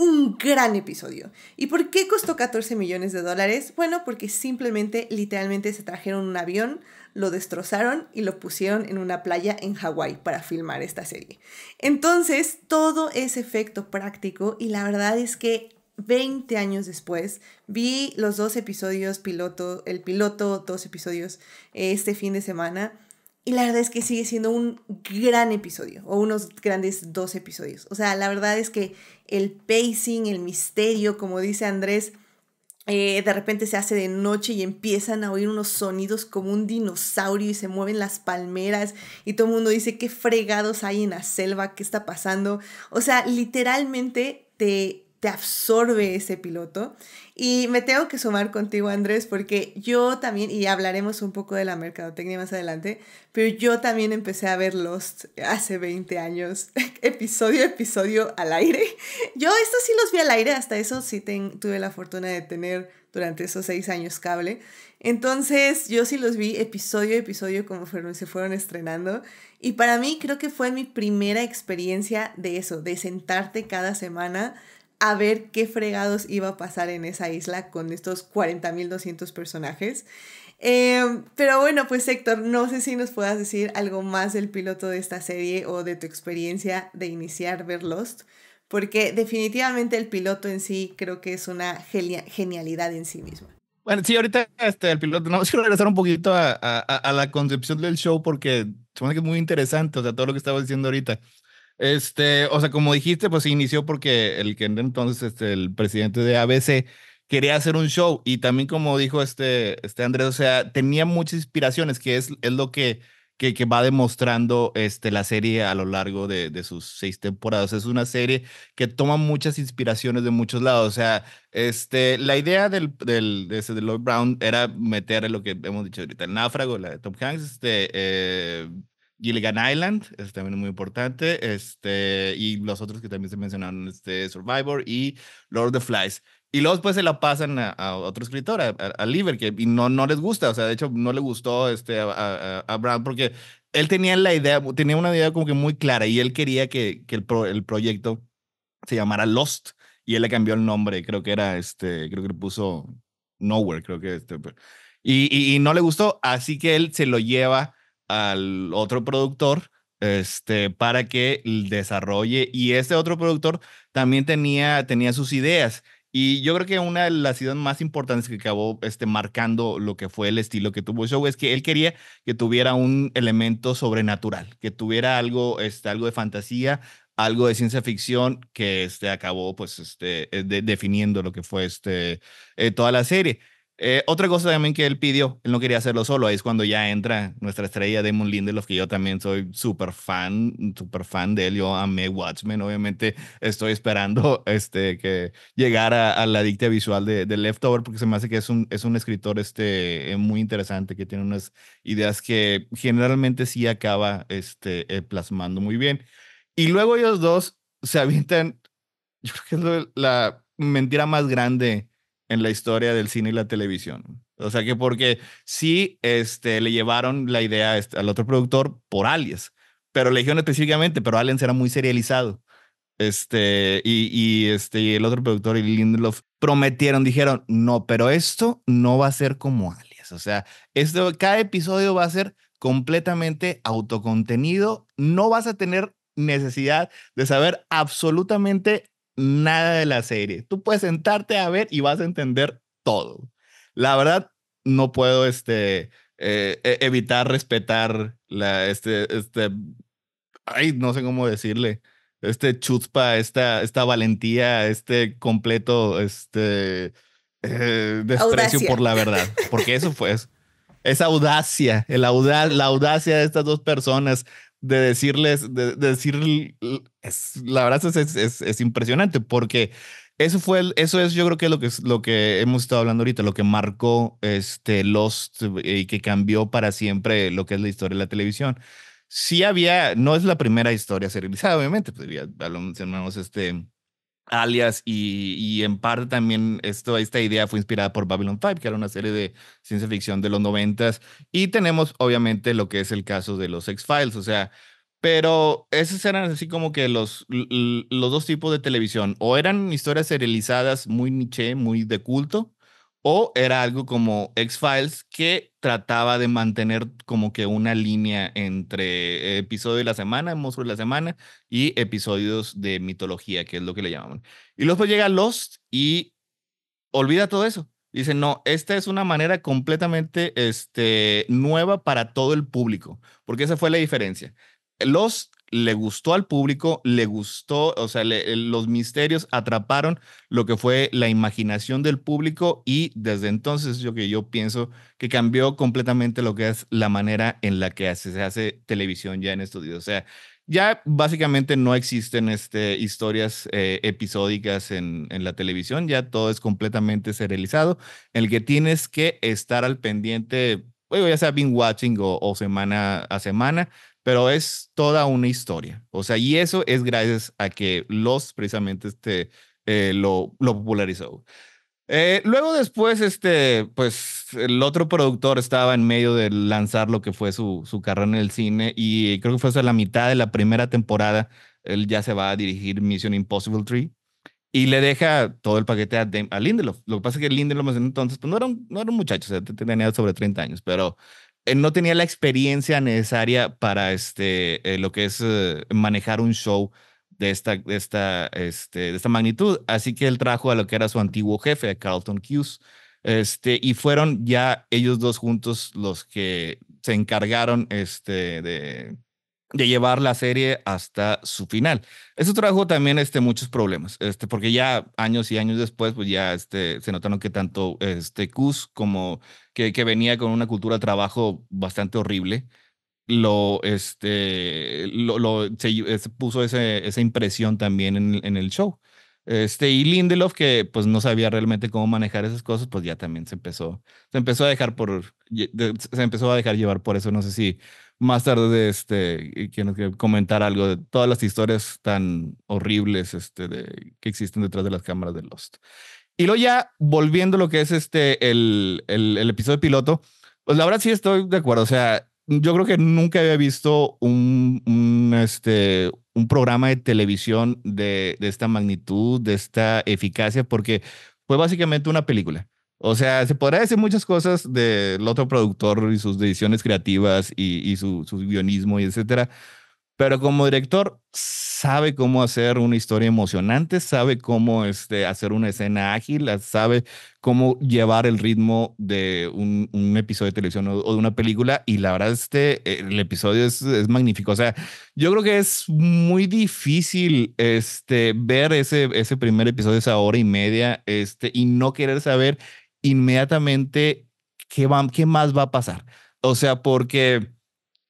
un gran episodio. ¿Y por qué costó 14 millones de dólares? Bueno, porque simplemente, literalmente, se trajeron un avión, lo destrozaron y lo pusieron en una playa en Hawái para filmar esta serie. Entonces, todo es efecto práctico y la verdad es que 20 años después, vi los dos episodios piloto, el piloto, dos episodios este fin de semana. Y la verdad es que sigue siendo un gran episodio, o unos grandes dos episodios. O sea, la verdad es que el pacing, el misterio, como dice Andrés. Eh, de repente se hace de noche y empiezan a oír unos sonidos como un dinosaurio y se mueven las palmeras y todo el mundo dice qué fregados hay en la selva, qué está pasando. O sea, literalmente te te absorbe ese piloto. Y me tengo que sumar contigo, Andrés, porque yo también, y hablaremos un poco de la mercadotecnia más adelante, pero yo también empecé a ver Lost hace 20 años, episodio a episodio al aire. Yo estos sí los vi al aire, hasta eso sí tuve la fortuna de tener durante esos seis años cable. Entonces yo sí los vi episodio a episodio como fueron, se fueron estrenando. Y para mí creo que fue mi primera experiencia de eso, de sentarte cada semana a ver qué fregados iba a pasar en esa isla con estos 40.200 personajes. Em, pero bueno, pues Héctor, no sé si nos puedas decir algo más del piloto de esta serie o de tu experiencia de iniciar ver Lost, porque definitivamente el piloto en sí creo que es una genialidad en sí misma. Bueno, sí, ahorita este, el piloto, no, quiero regresar un poquito a, la concepción del show porque supone que es muy interesante, o sea, todo lo que estaba diciendo ahorita. Este, o sea, como dijiste, pues inició porque el que entonces este, el presidente de ABC quería hacer un show y también como dijo este, este Andrés, o sea, tenía muchas inspiraciones, que es, es lo que, que, que va demostrando este, la serie a lo largo de, de sus seis temporadas. Es una serie que toma muchas inspiraciones de muchos lados. O sea, este, la idea del, del, de, ese, de Lord Brown era meter lo que hemos dicho ahorita, el náfrago, la de Tom Hanks, este, eh, Gilligan Island, es también muy importante, este, y los otros que también se mencionaron, este, Survivor y Lord of the Flies. Y luego después se la pasan a, otro escritor, a, a, Liver, que y no, no les gusta, o sea, de hecho no le gustó este, a, a, Brown porque él tenía la idea, tenía una idea como que muy clara y él quería que, que el, proyecto se llamara Lost y él le cambió el nombre, creo que era, este, creo que le puso Nowhere, creo que este, y, y, y no le gustó, así que él se lo lleva al otro productor este, para que desarrolle. Y este otro productor también tenía, tenía sus ideas. Y yo creo que una de las ideas más importantes que acabó este, marcando lo que fue el estilo que tuvo el show es que él quería que tuviera un elemento sobrenatural, que tuviera algo, este, algo de fantasía, algo de ciencia ficción que este, acabó pues, este, eh, definiendo lo que fue este, eh, toda la serie. Eh, otra cosa también que él pidió, él no quería hacerlo solo, ahí es cuando ya entra nuestra estrella Damon Lindelof, que yo también soy súper fan, súper fan de él, yo amé Watchmen, obviamente estoy esperando este, que llegara a la dicta visual de, de, Leftover, porque se me hace que es un, es un escritor este, eh, muy interesante, que tiene unas ideas que generalmente sí acaba este, eh, plasmando muy bien. Y luego ellos dos se avientan, yo creo que es la mentira más grande en la historia del cine y la televisión. O sea que porque sí este, le llevaron la idea este, al otro productor por alias, pero le específicamente, pero Allen será muy serializado. Este, y, este, el otro productor y Lindelof prometieron, dijeron, no, pero esto no va a ser como alias. O sea, esto, cada episodio va a ser completamente autocontenido. No vas a tener necesidad de saber absolutamente nada de la serie. Tú puedes sentarte a ver y vas a entender todo. La verdad, no puedo este, eh, e-, evitar respetar la, este, este, ay, no sé cómo decirle, este chuspa, esta, esta valentía, este completo, este eh, desprecio por la verdad, porque eso fue, esa audacia, el auda la audacia de estas dos personas de decirles, de, decir, es, la verdad es, impresionante porque eso fue, el, eso es yo creo que lo que, lo que hemos estado hablando ahorita, lo que marcó este Lost eh, y que cambió para siempre lo que es la historia de la televisión. Sí había, no es la primera historia serializada, obviamente, pues lo mencionamos este alias y, en parte también esto, esta idea fue inspirada por Babylon 5, que era una serie de ciencia ficción de los noventas. Y tenemos obviamente lo que es el caso de los X-Files, o sea, pero esos eran así como que los, los dos tipos de televisión, o eran historias serializadas muy niche, muy de culto, o era algo como X-Files que trataba de mantener como que una línea entre episodio de la semana, monstruo de la semana y episodios de mitología, que es lo que le llamaban. Y luego llega Lost y olvida todo eso. Dice, no, esta es una manera completamente este, nueva para todo el público, porque esa fue la diferencia. Lost le gustó al público, le gustó, o sea, los misterios atraparon lo que fue la imaginación del público y desde entonces yo que yo pienso que cambió completamente lo que es la manera en la que se hace televisión ya en estos días. O sea, ya básicamente no existen este, historias eh, episódicas en, en la televisión, ya todo es completamente serializado, el que tienes que estar al pendiente ya sea binge watching o, o, semana a semana pero es toda una historia. O sea, y eso es gracias a que Lost precisamente este, eh, lo, lo popularizó. Eh, luego después, este, pues el otro productor estaba en medio de lanzar lo que fue su, su carrera en el cine y creo que fue hasta la mitad de la primera temporada, él ya se va a dirigir Mission Impossible 3 y le deja todo el paquete a, Lindelof. Lo que pasa es que Lindelof en entonces pues, no, era un, no era muchachos muchacho, tenía sobre 30 años, pero eh, no tenía la experiencia necesaria para este, eh, lo que es eh, manejar un show de esta, esta, este, de esta magnitud. Así que él trajo a lo que era su antiguo jefe, Carlton Hughes. Este, y fueron ya ellos dos juntos los que se encargaron este, de, de llevar la serie hasta su final. Eso trajo también este, muchos problemas, este, porque ya años y años después, pues ya este, se notaron que tanto este, Kuz como que, que venía con una cultura de trabajo bastante horrible, lo, este, lo, se, puso ese, esa impresión también en, en el show. Este, y Lindelof, que pues no sabía realmente cómo manejar esas cosas, pues ya también se empezó, se empezó a dejar por, se empezó a dejar llevar por eso. No sé si más tarde este, quiero comentar algo de todas las historias tan horribles este, que existen detrás de las cámaras de Lost. Y luego ya volviendo a lo que es este, el, el, episodio piloto, pues la verdad sí estoy de acuerdo. O sea, yo creo que nunca había visto un, este, un programa de televisión de esta magnitud, de esta eficacia, porque fue básicamente una película. O sea, se podrá decir muchas cosas del otro productor y sus decisiones creativas y, su, su, guionismo y etcétera. Pero como director, sabe cómo hacer una historia emocionante, sabe cómo este, hacer una escena ágil, sabe cómo llevar el ritmo de un, un episodio de televisión o, de una película. Y la verdad, este, eh, el episodio es, es magnífico. O sea, yo creo que es muy difícil este, ver ese, ese primer episodio, esa hora y media, este, y no querer saber inmediatamente qué, qué más va a pasar. O sea, porque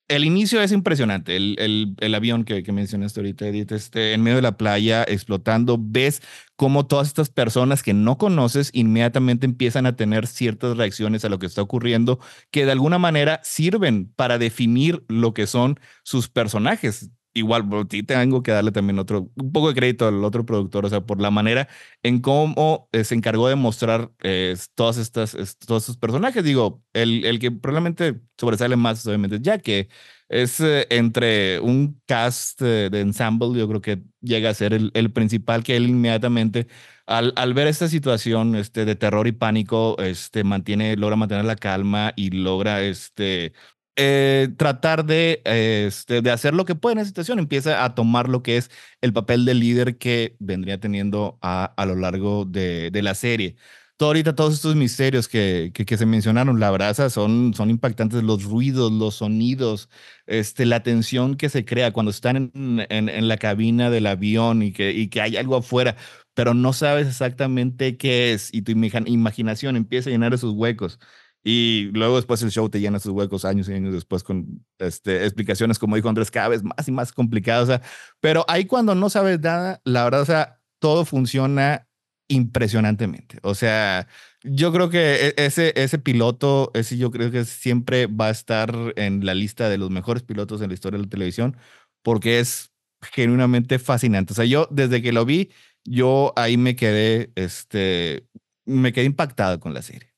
el inicio es impresionante. El, el, avión que, que, mencionaste ahorita, Edith, este, en medio de la playa, explotando, ves cómo todas estas personas que no conoces inmediatamente empiezan a tener ciertas reacciones a lo que está ocurriendo, que de alguna manera sirven para definir lo que son sus personajes igual, tengo que darle también otro, un poco de crédito al otro productor, o sea, por la manera en cómo eh, se encargó de mostrar eh, todas estas, todos estos personajes. Digo, el, el, que probablemente sobresale más, obviamente, ya que es eh, entre un cast de ensemble, yo creo que llega a ser el, el principal que él inmediatamente, al, al, ver esta situación este, de terror y pánico, este, mantiene, logra mantener la calma y logra este, eh, tratar de, eh, este, de hacer lo que puede en esa situación, empieza a tomar lo que es el papel de líder que vendría teniendo a, a lo largo de, de la serie. Todo ahorita todos estos misterios que, que, se mencionaron, la brasa, son, son impactantes, los ruidos, los sonidos, este, la tensión que se crea cuando están en, en, en la cabina del avión y que, y que hay algo afuera, pero no sabes exactamente qué es y tu imaginación empieza a llenar esos huecos. Y luego después el show te llena sus huecos años y años después con este, explicaciones, como dijo Andrés, cada vez más y más complicadas. O sea, pero ahí cuando no sabes nada, la verdad, o sea, todo funciona impresionantemente. O sea, yo creo que e, ese, ese piloto, ese yo creo que siempre va a estar en la lista de los mejores pilotos en la historia de la televisión porque es genuinamente fascinante. O sea, yo desde que lo vi, yo ahí me quedé, este, me quedé impactado con la serie.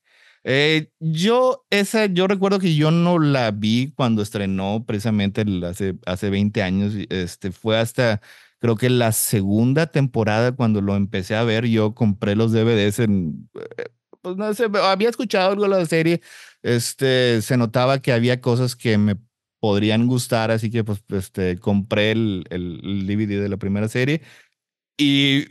Eh, yo, esa, yo recuerdo que yo no la vi cuando estrenó precisamente hace, hace 20 años. Este, fue hasta, creo que la segunda temporada cuando lo empecé a ver, yo compré los DVDs en... Eh, pues no sé, había escuchado algo de la serie, este, se notaba que había cosas que me podrían gustar, así que pues este, compré el, el DVD de la primera serie y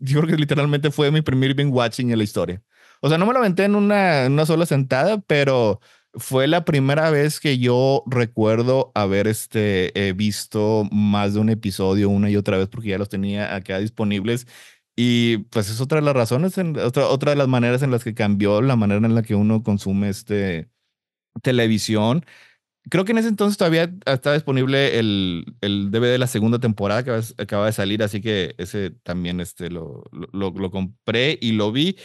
yo creo que literalmente fue mi primer binge watching en la historia. O sea, no me lo aventé en una, una sola sentada, pero fue la primera vez que yo recuerdo haber este, eh, visto más de un episodio una y otra vez porque ya los tenía acá disponibles. Y pues es otra de las razones, en, otra, otra de las maneras en las que cambió la manera en la que uno consume este, televisión. Creo que en ese entonces todavía estaba disponible el, el DVD de la segunda temporada que acaba de salir, así que ese también este, lo, lo, lo compré y lo vi.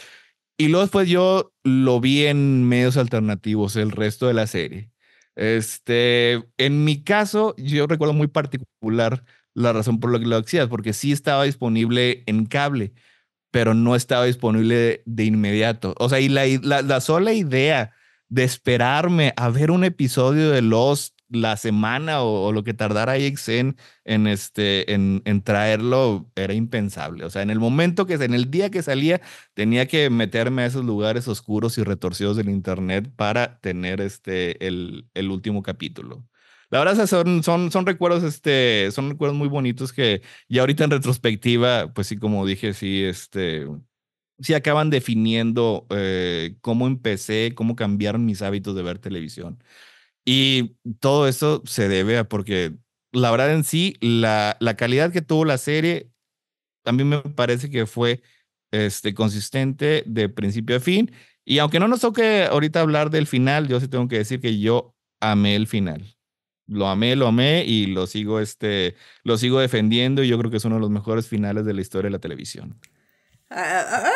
Y luego después yo lo vi en medios alternativos el resto de la serie. Este, en mi caso, yo recuerdo muy particular la razón por la que lo oxidas porque sí estaba disponible en cable, pero no estaba disponible de, inmediato. O sea, y la, la sola idea de esperarme a ver un episodio de Lost la semana o, lo que tardara en, este, en, traerlo era impensable. O sea, en el momento que, en el día que salía, tenía que meterme a esos lugares oscuros y retorcidos del Internet para tener este, el, último capítulo. La verdad son, son, son recuerdos, este, son recuerdos muy bonitos que ya ahorita en retrospectiva, pues sí, como dije, sí, este, sí acaban definiendo eh, cómo empecé, cómo cambiaron mis hábitos de ver televisión. Y todo eso se debe a porque la verdad en sí, la, la calidad que tuvo la serie, También me parece que fue este, consistente de principio a fin. Y aunque no nos toque ahorita hablar del final, yo sí tengo que decir que yo amé el final. Lo amé, lo amé y lo sigo, este, lo sigo defendiendo y yo creo que es uno de los mejores finales de la historia de la televisión. ah, ah, ah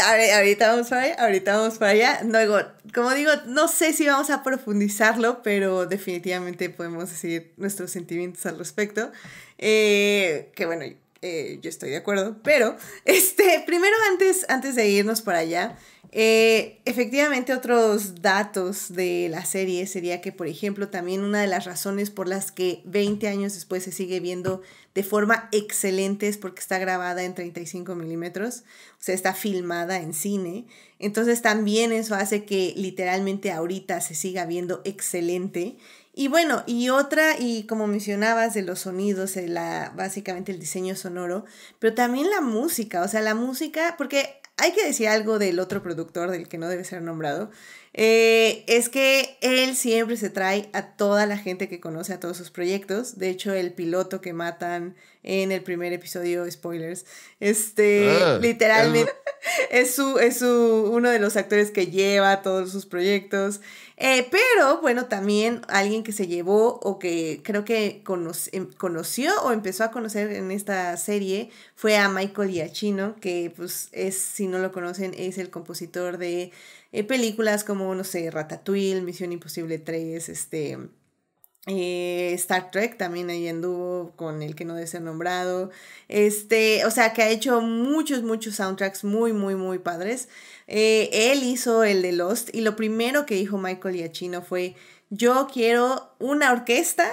ahorita vamos para allá, ahorita vamos para allá. Luego, como digo, no sé si vamos a profundizarlo, pero definitivamente podemos decir nuestros sentimientos al respecto. Eh, que bueno, eh, yo estoy de acuerdo, pero este, primero antes, antes de irnos para allá, eh, efectivamente, otros datos de la serie sería que, por ejemplo, también una de las razones por las que 20 años después se sigue viendo de forma excelente es porque está grabada en 35 milímetros, o sea, está filmada en cine. Entonces también eso hace que literalmente ahorita se siga viendo excelente. Y bueno, y otra, y como mencionabas, de los sonidos, la, básicamente el diseño sonoro, pero también la música, o sea, la música, porque hay que decir algo del otro productor del que no debe ser nombrado, eh, es que él siempre se trae a toda la gente que conoce a todos sus proyectos. De hecho, el piloto que matan en el primer episodio, spoilers, este, ah, literalmente es, su, es uno de los actores que lleva a todos sus proyectos. Eh, pero bueno, también alguien que se llevó o que creo que em, conoció o empezó a conocer en esta serie fue a Michael Giacchino, que pues es, si no lo conocen, es el compositor de eh, películas como, no sé, Ratatouille, Misión Imposible 3, este... Eh, Star Trek también ahí anduvo con el que no debe ser nombrado. Este, o sea, que ha hecho muchos, muchos soundtracks muy, muy, muy padres. Eh, él hizo el de Lost y lo primero que dijo Michael Giacchino fue, yo quiero una orquesta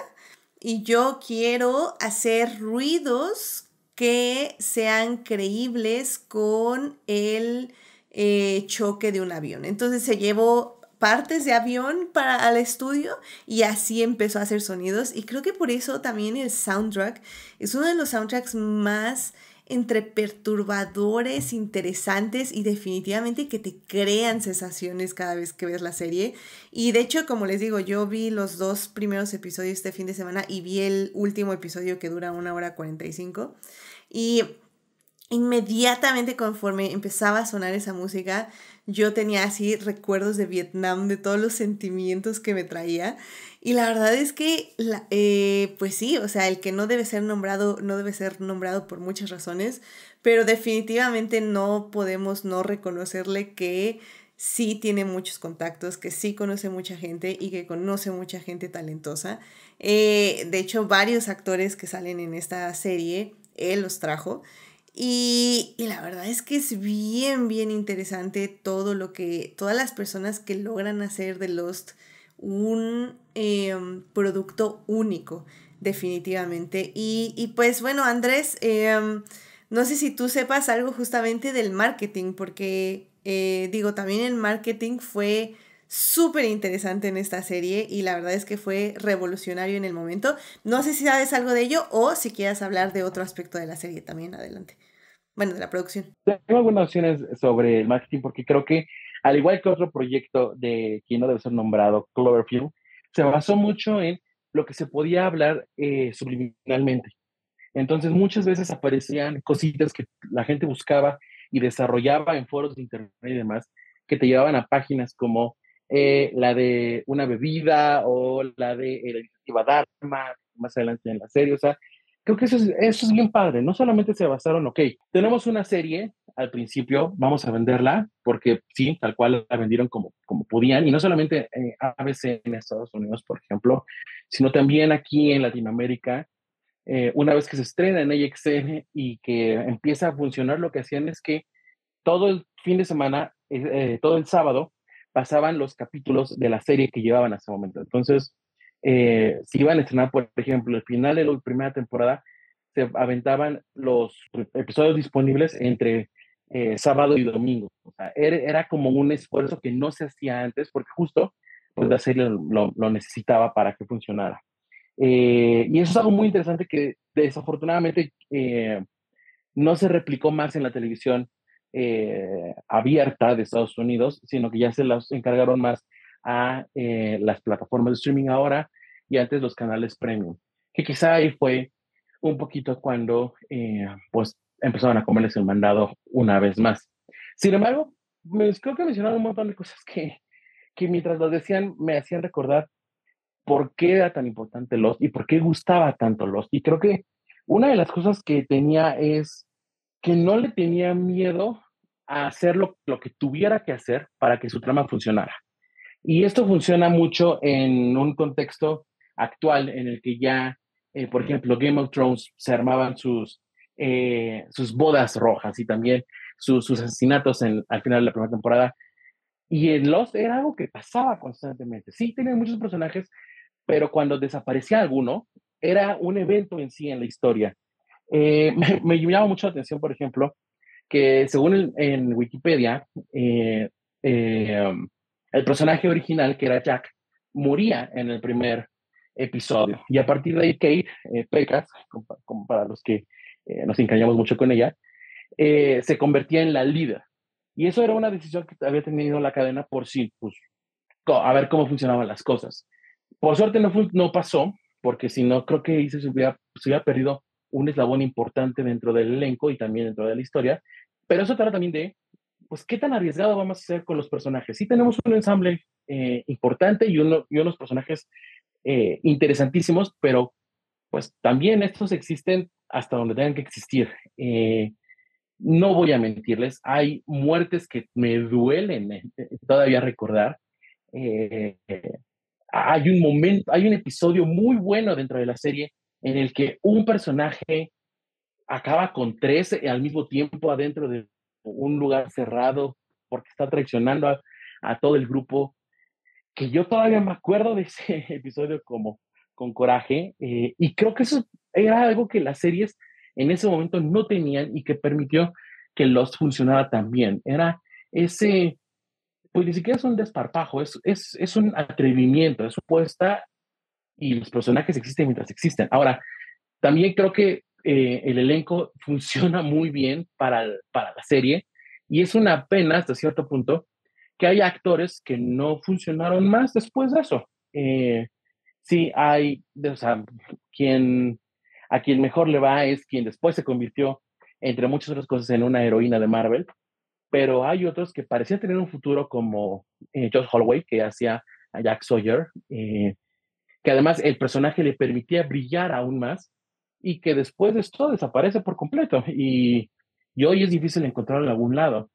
y yo quiero hacer ruidos que sean creíbles con el eh, choque de un avión. Entonces se llevó partes de avión para al estudio y así empezó a hacer sonidos y creo que por eso también el soundtrack es uno de los soundtracks más entre perturbadores, interesantes y definitivamente que te crean sensaciones cada vez que ves la serie. Y de hecho, como les digo, yo vi los dos primeros episodios este fin de semana y vi el último episodio que dura una hora cuarenta y cinco. Y inmediatamente conforme empezaba a sonar esa música, yo tenía así recuerdos de Vietnam, de todos los sentimientos que me traía. Y la verdad es que, eh, pues sí, o sea, el que no debe ser nombrado, no debe ser nombrado por muchas razones, pero definitivamente no podemos no reconocerle que sí tiene muchos contactos, que sí conoce mucha gente y que conoce mucha gente talentosa. Eh, de hecho, varios actores que salen en esta serie, él los trajo. Y, la verdad es que es bien, bien interesante todo lo que, todas las personas que logran hacer de Lost un em, producto único, definitivamente. Y, pues bueno, Andrés, em, no sé si tú sepas algo justamente del marketing, porque eh, digo, también el marketing fue súper interesante en esta serie y la verdad es que fue revolucionario en el momento. No sé si sabes algo de ello o si quieres hablar de otro aspecto de la serie también, adelante bueno, de la producción. Tengo algunas opciones sobre el marketing porque creo que, al igual que otro proyecto de quien no debe ser nombrado, Cloverfield, se basó mucho en lo que se podía hablar eh, subliminalmente. Entonces, muchas veces aparecían cositas que la gente buscaba y desarrollaba en foros de internet y demás, que te llevaban a páginas como eh, la de una bebida o la de la iniciativa Dharma, más adelante en la serie. O sea, Creo que eso es, bien padre. No solamente se basaron, ok, tenemos una serie al principio, vamos a venderla, porque sí, tal cual la vendieron como, como podían, y no solamente eh, ABC en Estados Unidos, por ejemplo, sino también aquí en Latinoamérica. Eh, una vez que se estrena en AXN y que empieza a funcionar, lo que hacían es que todo el fin de semana, eh, todo el sábado, pasaban los capítulos de la serie que llevaban hasta el momento. Entonces, eh, si iban a estrenar, por ejemplo, el final de la primera temporada, se aventaban los episodios disponibles entre eh, sábado y domingo. O sea, er, era, como un esfuerzo que no se hacía antes porque justo pues, la serie lo, necesitaba para que funcionara. Eh, y eso es algo muy interesante que desafortunadamente no se replicó más en la televisión abierta de Estados Unidos, sino que ya se las encargaron más a eh, las plataformas de streaming ahora y antes los canales premium, que quizá ahí fue un poquito cuando eh, pues empezaron a comerles el mandado una vez más. Sin embargo, me, creo que mencionaron un montón de cosas que, mientras las decían me hacían recordar por qué era tan importante Lost y por qué gustaba tanto Lost. Y creo que una de las cosas que tenía es que no le tenía miedo a hacer lo que tuviera que hacer para que su trama funcionara. Y esto funciona mucho en un contexto actual en el que ya, eh, por ejemplo, Game of Thrones se armaban sus, eh, sus bodas rojas y también sus asesinatos al final de la primera temporada. Y en Lost era algo que pasaba constantemente. Sí, tenían muchos personajes, pero cuando desaparecía alguno, era un evento en sí en la historia. Eh, me, llamaba mucho la atención, por ejemplo, que según en Wikipedia, el personaje original, que era Jack, moría en el primer episodio. Y a partir de ahí, Kate eh, Pecas, como, para los que eh, nos engañamos mucho con ella, eh, se convertía en la líder. Y eso era una decisión que había tenido la cadena por sí, pues, a ver cómo funcionaban las cosas. Por suerte no, no pasó, porque si no, creo que se hubiera, se hubiera perdido un eslabón importante dentro del elenco y también dentro de la historia. Pero eso trata también de pues, ¿qué tan arriesgado vamos a hacer con los personajes? Sí tenemos un ensamble eh, importante y, unos personajes eh, interesantísimos, pero pues también estos existen hasta donde tengan que existir. Eh, no voy a mentirles, hay muertes que me duelen todavía recordar. hay un momento, hay un episodio muy bueno dentro de la serie en el que un personaje acaba con tres al mismo tiempo adentro de un lugar cerrado, porque está traicionando a, todo el grupo, que yo todavía me acuerdo de ese episodio como con coraje, eh, y creo que eso era algo que las series en ese momento no tenían y que permitió que los funcionara también. Era ese, pues ni siquiera es un desparpajo, es, es, es un atrevimiento, es supuesta y los personajes existen mientras existen. Ahora, también creo que eh, el elenco funciona muy bien para, la serie y es una pena hasta cierto punto que hay actores que no funcionaron más después de eso. Eh, sí, hay, quien, a quien mejor le va es quien después se convirtió, entre muchas otras cosas, en una heroína de Marvel, pero hay otros que parecían tener un futuro como george eh, Josh Holloway, que hacía a Jack Sawyer, que además el personaje le permitía brillar aún más, y que después de esto desaparece por completo y, y hoy es difícil encontrarlo en algún lado.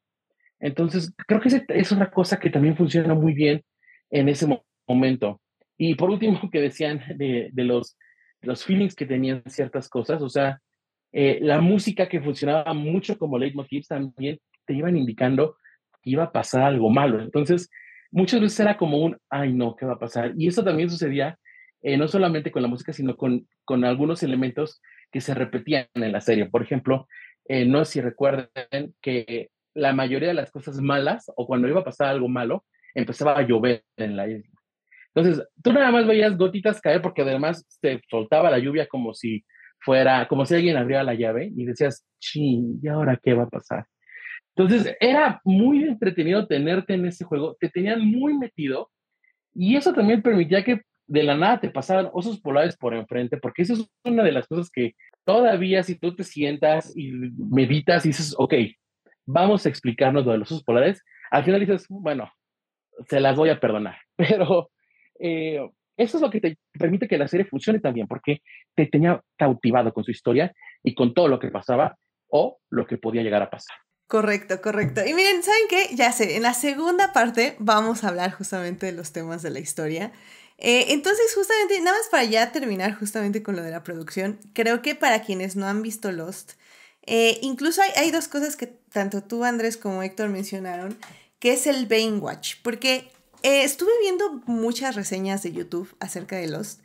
Entonces, creo que es una cosa que también funciona muy bien en ese momento. Y por último, que decían de, los, los feelings que tenían ciertas cosas, o sea, eh, la música que funcionaba mucho como leitmotiv también te iban indicando que iba a pasar algo malo. Entonces, muchas veces era como un, ay no, ¿qué va a pasar? Y eso también sucedía eh, no solamente con la música, sino con, algunos elementos que se repetían en la serie. Por ejemplo, eh, no sé si recuerden que la mayoría de las cosas malas, o cuando iba a pasar algo malo, empezaba a llover en la isla. Entonces, tú nada más veías gotitas caer porque además se soltaba la lluvia como si fuera, como si alguien abriera la llave y decías, ching, ¿y ahora qué va a pasar? Entonces, era muy entretenido tenerte en ese juego, te tenían muy metido y eso también permitía que de la nada te pasaban osos polares por enfrente, porque eso es una de las cosas que todavía si tú te sientas y meditas y dices, ok, vamos a explicarnos lo de los osos polares, al final dices, bueno, se las voy a perdonar, pero eh, eso es lo que te permite que la serie funcione también, porque te tenía cautivado con su historia y con todo lo que pasaba o lo que podía llegar a pasar. Correcto, correcto. Y miren, ¿saben qué? Ya sé, en la segunda parte vamos a hablar justamente de los temas de la historia. Eh, entonces, justamente, nada más para ya terminar justamente con lo de la producción, creo que para quienes no han visto Lost, eh, incluso hay, dos cosas que tanto tú, Andrés, como Héctor mencionaron, que es el Bane Watch, porque eh, estuve viendo muchas reseñas de YouTube acerca de Lost,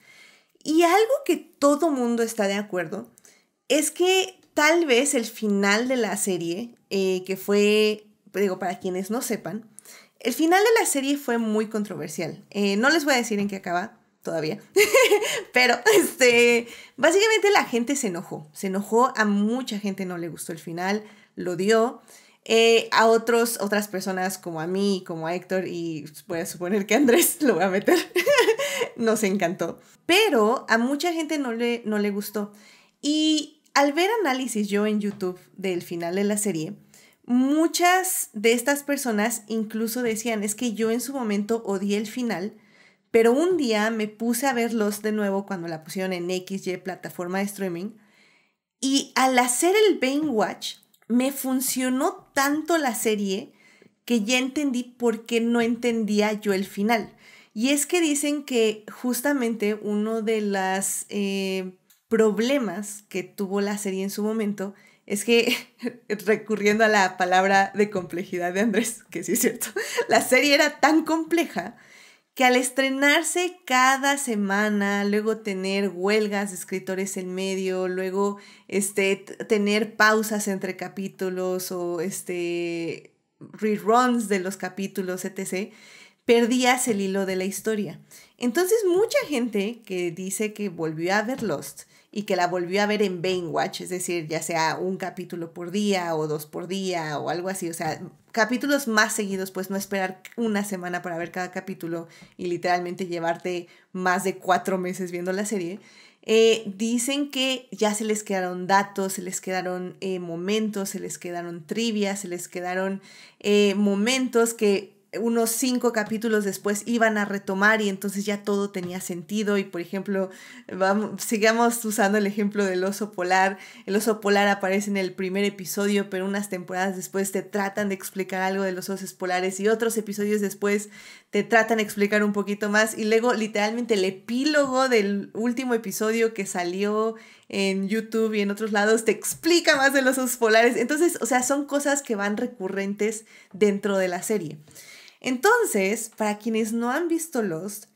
y algo que todo mundo está de acuerdo es que tal vez el final de la serie, que fue, digo, para quienes no sepan, el final de la serie fue muy controversial. Eh, no les voy a decir en qué acaba todavía, pero este, básicamente la gente se enojó. Se enojó, a mucha gente no le gustó el final, lo dio. Eh, a otros, otras personas como a mí, como a Héctor y voy a suponer que a Andrés lo voy a meter, nos encantó. Pero a mucha gente no le, no le gustó. Y al ver análisis yo en YouTube del final de la serie, Muchas de estas personas incluso decían, es que yo en su momento odié el final, pero un día me puse a verlos de nuevo cuando la pusieron en XY plataforma de streaming y al hacer el Bane Watch me funcionó tanto la serie que ya entendí por qué no entendía yo el final. Y es que dicen que justamente uno de los eh, problemas que tuvo la serie en su momento es que, recurriendo a la palabra de complejidad de Andrés, que sí es cierto, la serie era tan compleja que al estrenarse cada semana, luego tener huelgas de escritores en medio, luego este, tener pausas entre capítulos o este, reruns de los capítulos, etc., perdías el hilo de la historia. Entonces mucha gente que dice que volvió a ver Lost y que la volvió a ver en Bainwatch, es decir, ya sea un capítulo por día o dos por día o algo así, o sea, capítulos más seguidos, pues no esperar una semana para ver cada capítulo y literalmente llevarte más de cuatro meses viendo la serie. Eh, dicen que ya se les quedaron datos, se les quedaron eh, momentos, se les quedaron trivias, se les quedaron eh, momentos que unos cinco capítulos después iban a retomar y entonces ya todo tenía sentido y por ejemplo, vamos, sigamos usando el ejemplo del oso polar, el oso polar aparece en el primer episodio pero unas temporadas después te tratan de explicar algo de los osos polares y otros episodios después te tratan de explicar un poquito más y luego literalmente el epílogo del último episodio que salió en YouTube y en otros lados te explica más de los osos polares. Entonces, o sea, son cosas que van recurrentes dentro de la serie. Entonces, para quienes no han visto Lost,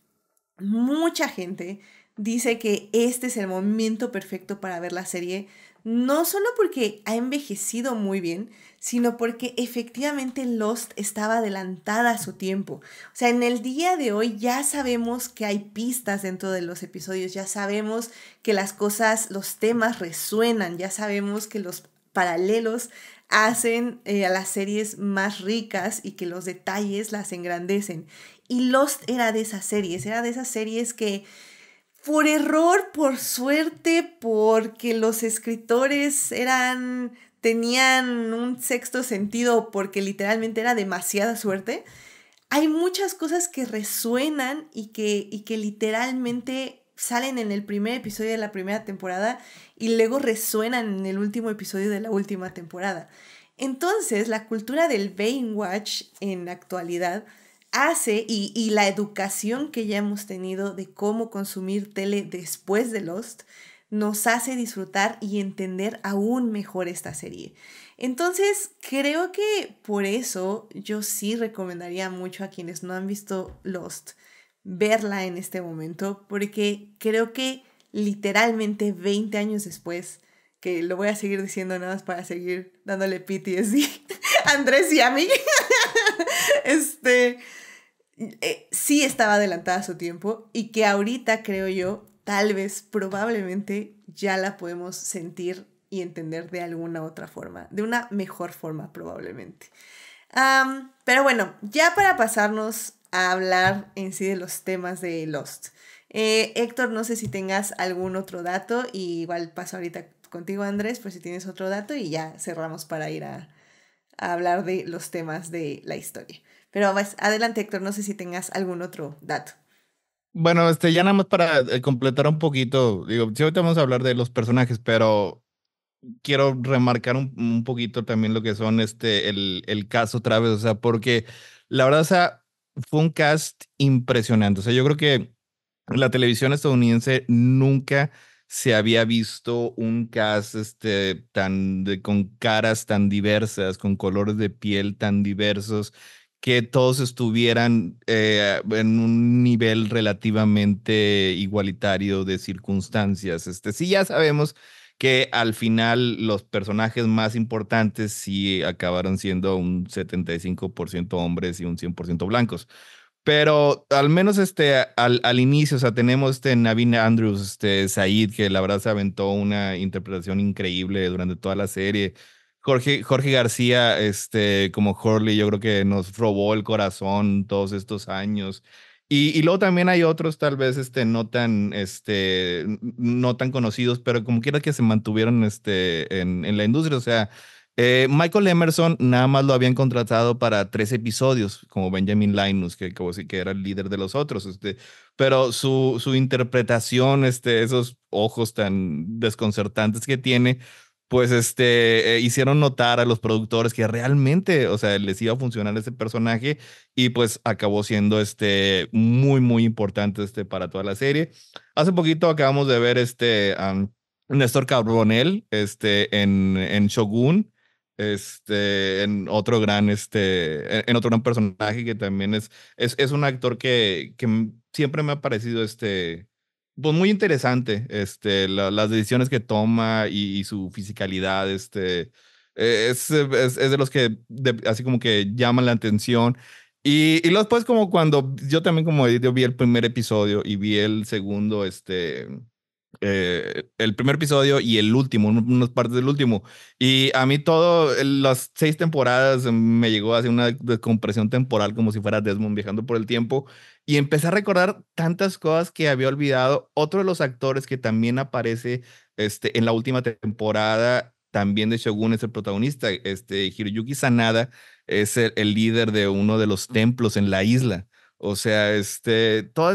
mucha gente dice que este es el momento perfecto para ver la serie, no solo porque ha envejecido muy bien, sino porque efectivamente Lost estaba adelantada a su tiempo. O sea, en el día de hoy ya sabemos que hay pistas dentro de los episodios, ya sabemos que las cosas, los temas resuenan, ya sabemos que los paralelos hacen eh, a las series más ricas y que los detalles las engrandecen. Y Lost era de esas series, era de esas series que por error, por suerte, porque los escritores eran tenían un sexto sentido porque literalmente era demasiada suerte. Hay muchas cosas que resuenan y que, y que literalmente salen en el primer episodio de la primera temporada y luego resuenan en el último episodio de la última temporada. Entonces, la cultura del Watch en la actualidad hace y, y, la educación que ya hemos tenido de cómo consumir tele después de Lost nos hace disfrutar y entender aún mejor esta serie. Entonces, creo que por eso yo sí recomendaría mucho a quienes no han visto Lost verla en este momento porque creo que literalmente 20 años después, que lo voy a seguir diciendo nada más para seguir dándole piti a Andrés y a mí, este, eh, sí estaba adelantada a su tiempo y que ahorita creo yo, tal vez, probablemente ya la podemos sentir y entender de alguna otra forma, de una mejor forma probablemente. pero bueno, ya para pasarnos a hablar en sí de los temas de Lost. Eh, Héctor, no sé si tengas algún otro dato, y igual paso ahorita contigo Andrés, por si tienes otro dato y ya cerramos para ir a, hablar de los temas de la historia. Pero más, pues, adelante Héctor, no sé si tengas algún otro dato. Bueno, este, ya nada más para eh, completar un poquito, digo, sí, ahorita vamos a hablar de los personajes, pero quiero remarcar un, poquito también lo que son este, el, el caso Travis, o sea, porque la verdad, o sea, fue un cast impresionante. O sea, yo creo que la televisión estadounidense nunca se había visto un cast este, tan con caras tan diversas, con colores de piel tan diversos, que todos estuvieran eh, en un nivel relativamente igualitario de circunstancias. Este, sí, ya sabemos que al final los personajes más importantes sí acabaron siendo un 75% hombres y un 100% blancos. Pero al menos este, al, al, inicio, o sea, tenemos este Naveen Andrews, este Said, que la verdad se aventó una interpretación increíble durante toda la serie. Jorge, Jorge García, este, como Horley, yo creo que nos robó el corazón todos estos años. Y, luego también hay otros, tal vez, este, no tan, este, no tan conocidos, pero como quiera que se mantuvieron, este, en, en la industria. O sea, eh, Michael Emerson nada más lo habían contratado para tres episodios, como Benjamin Linus, que como si que era el líder de los otros, este, pero su, su interpretación, este, esos ojos tan desconcertantes que tiene, pues este, eh, hicieron notar a los productores que realmente, o sea, les iba a funcionar ese personaje y pues acabó siendo este muy, muy importante este para toda la serie. Hace poquito acabamos de ver este Néstor Carbonell este, en, en Shogun, este, en otro gran, este, en otro gran personaje que también es, es, un actor que, que siempre me ha parecido este, pues muy interesante, este, las decisiones que toma y, su fisicalidad, este, eh, eh, es, es, de los que así como que llaman la atención. Y, y después pues, como cuando yo también como yo vi el primer episodio y vi el segundo, este, eh, el primer episodio y el último, unas partes del último. Y a mí todo, las seis temporadas em, me llegó a hacer una descompresión temporal como si fuera Desmond viajando por el tiempo. Y empecé a recordar tantas cosas que había olvidado. Otro de los actores que también aparece este, en la última temporada también de Shogun es el protagonista. Este, Hiroyuki Sanada es el líder de uno de los templos en la isla. O sea, este, todos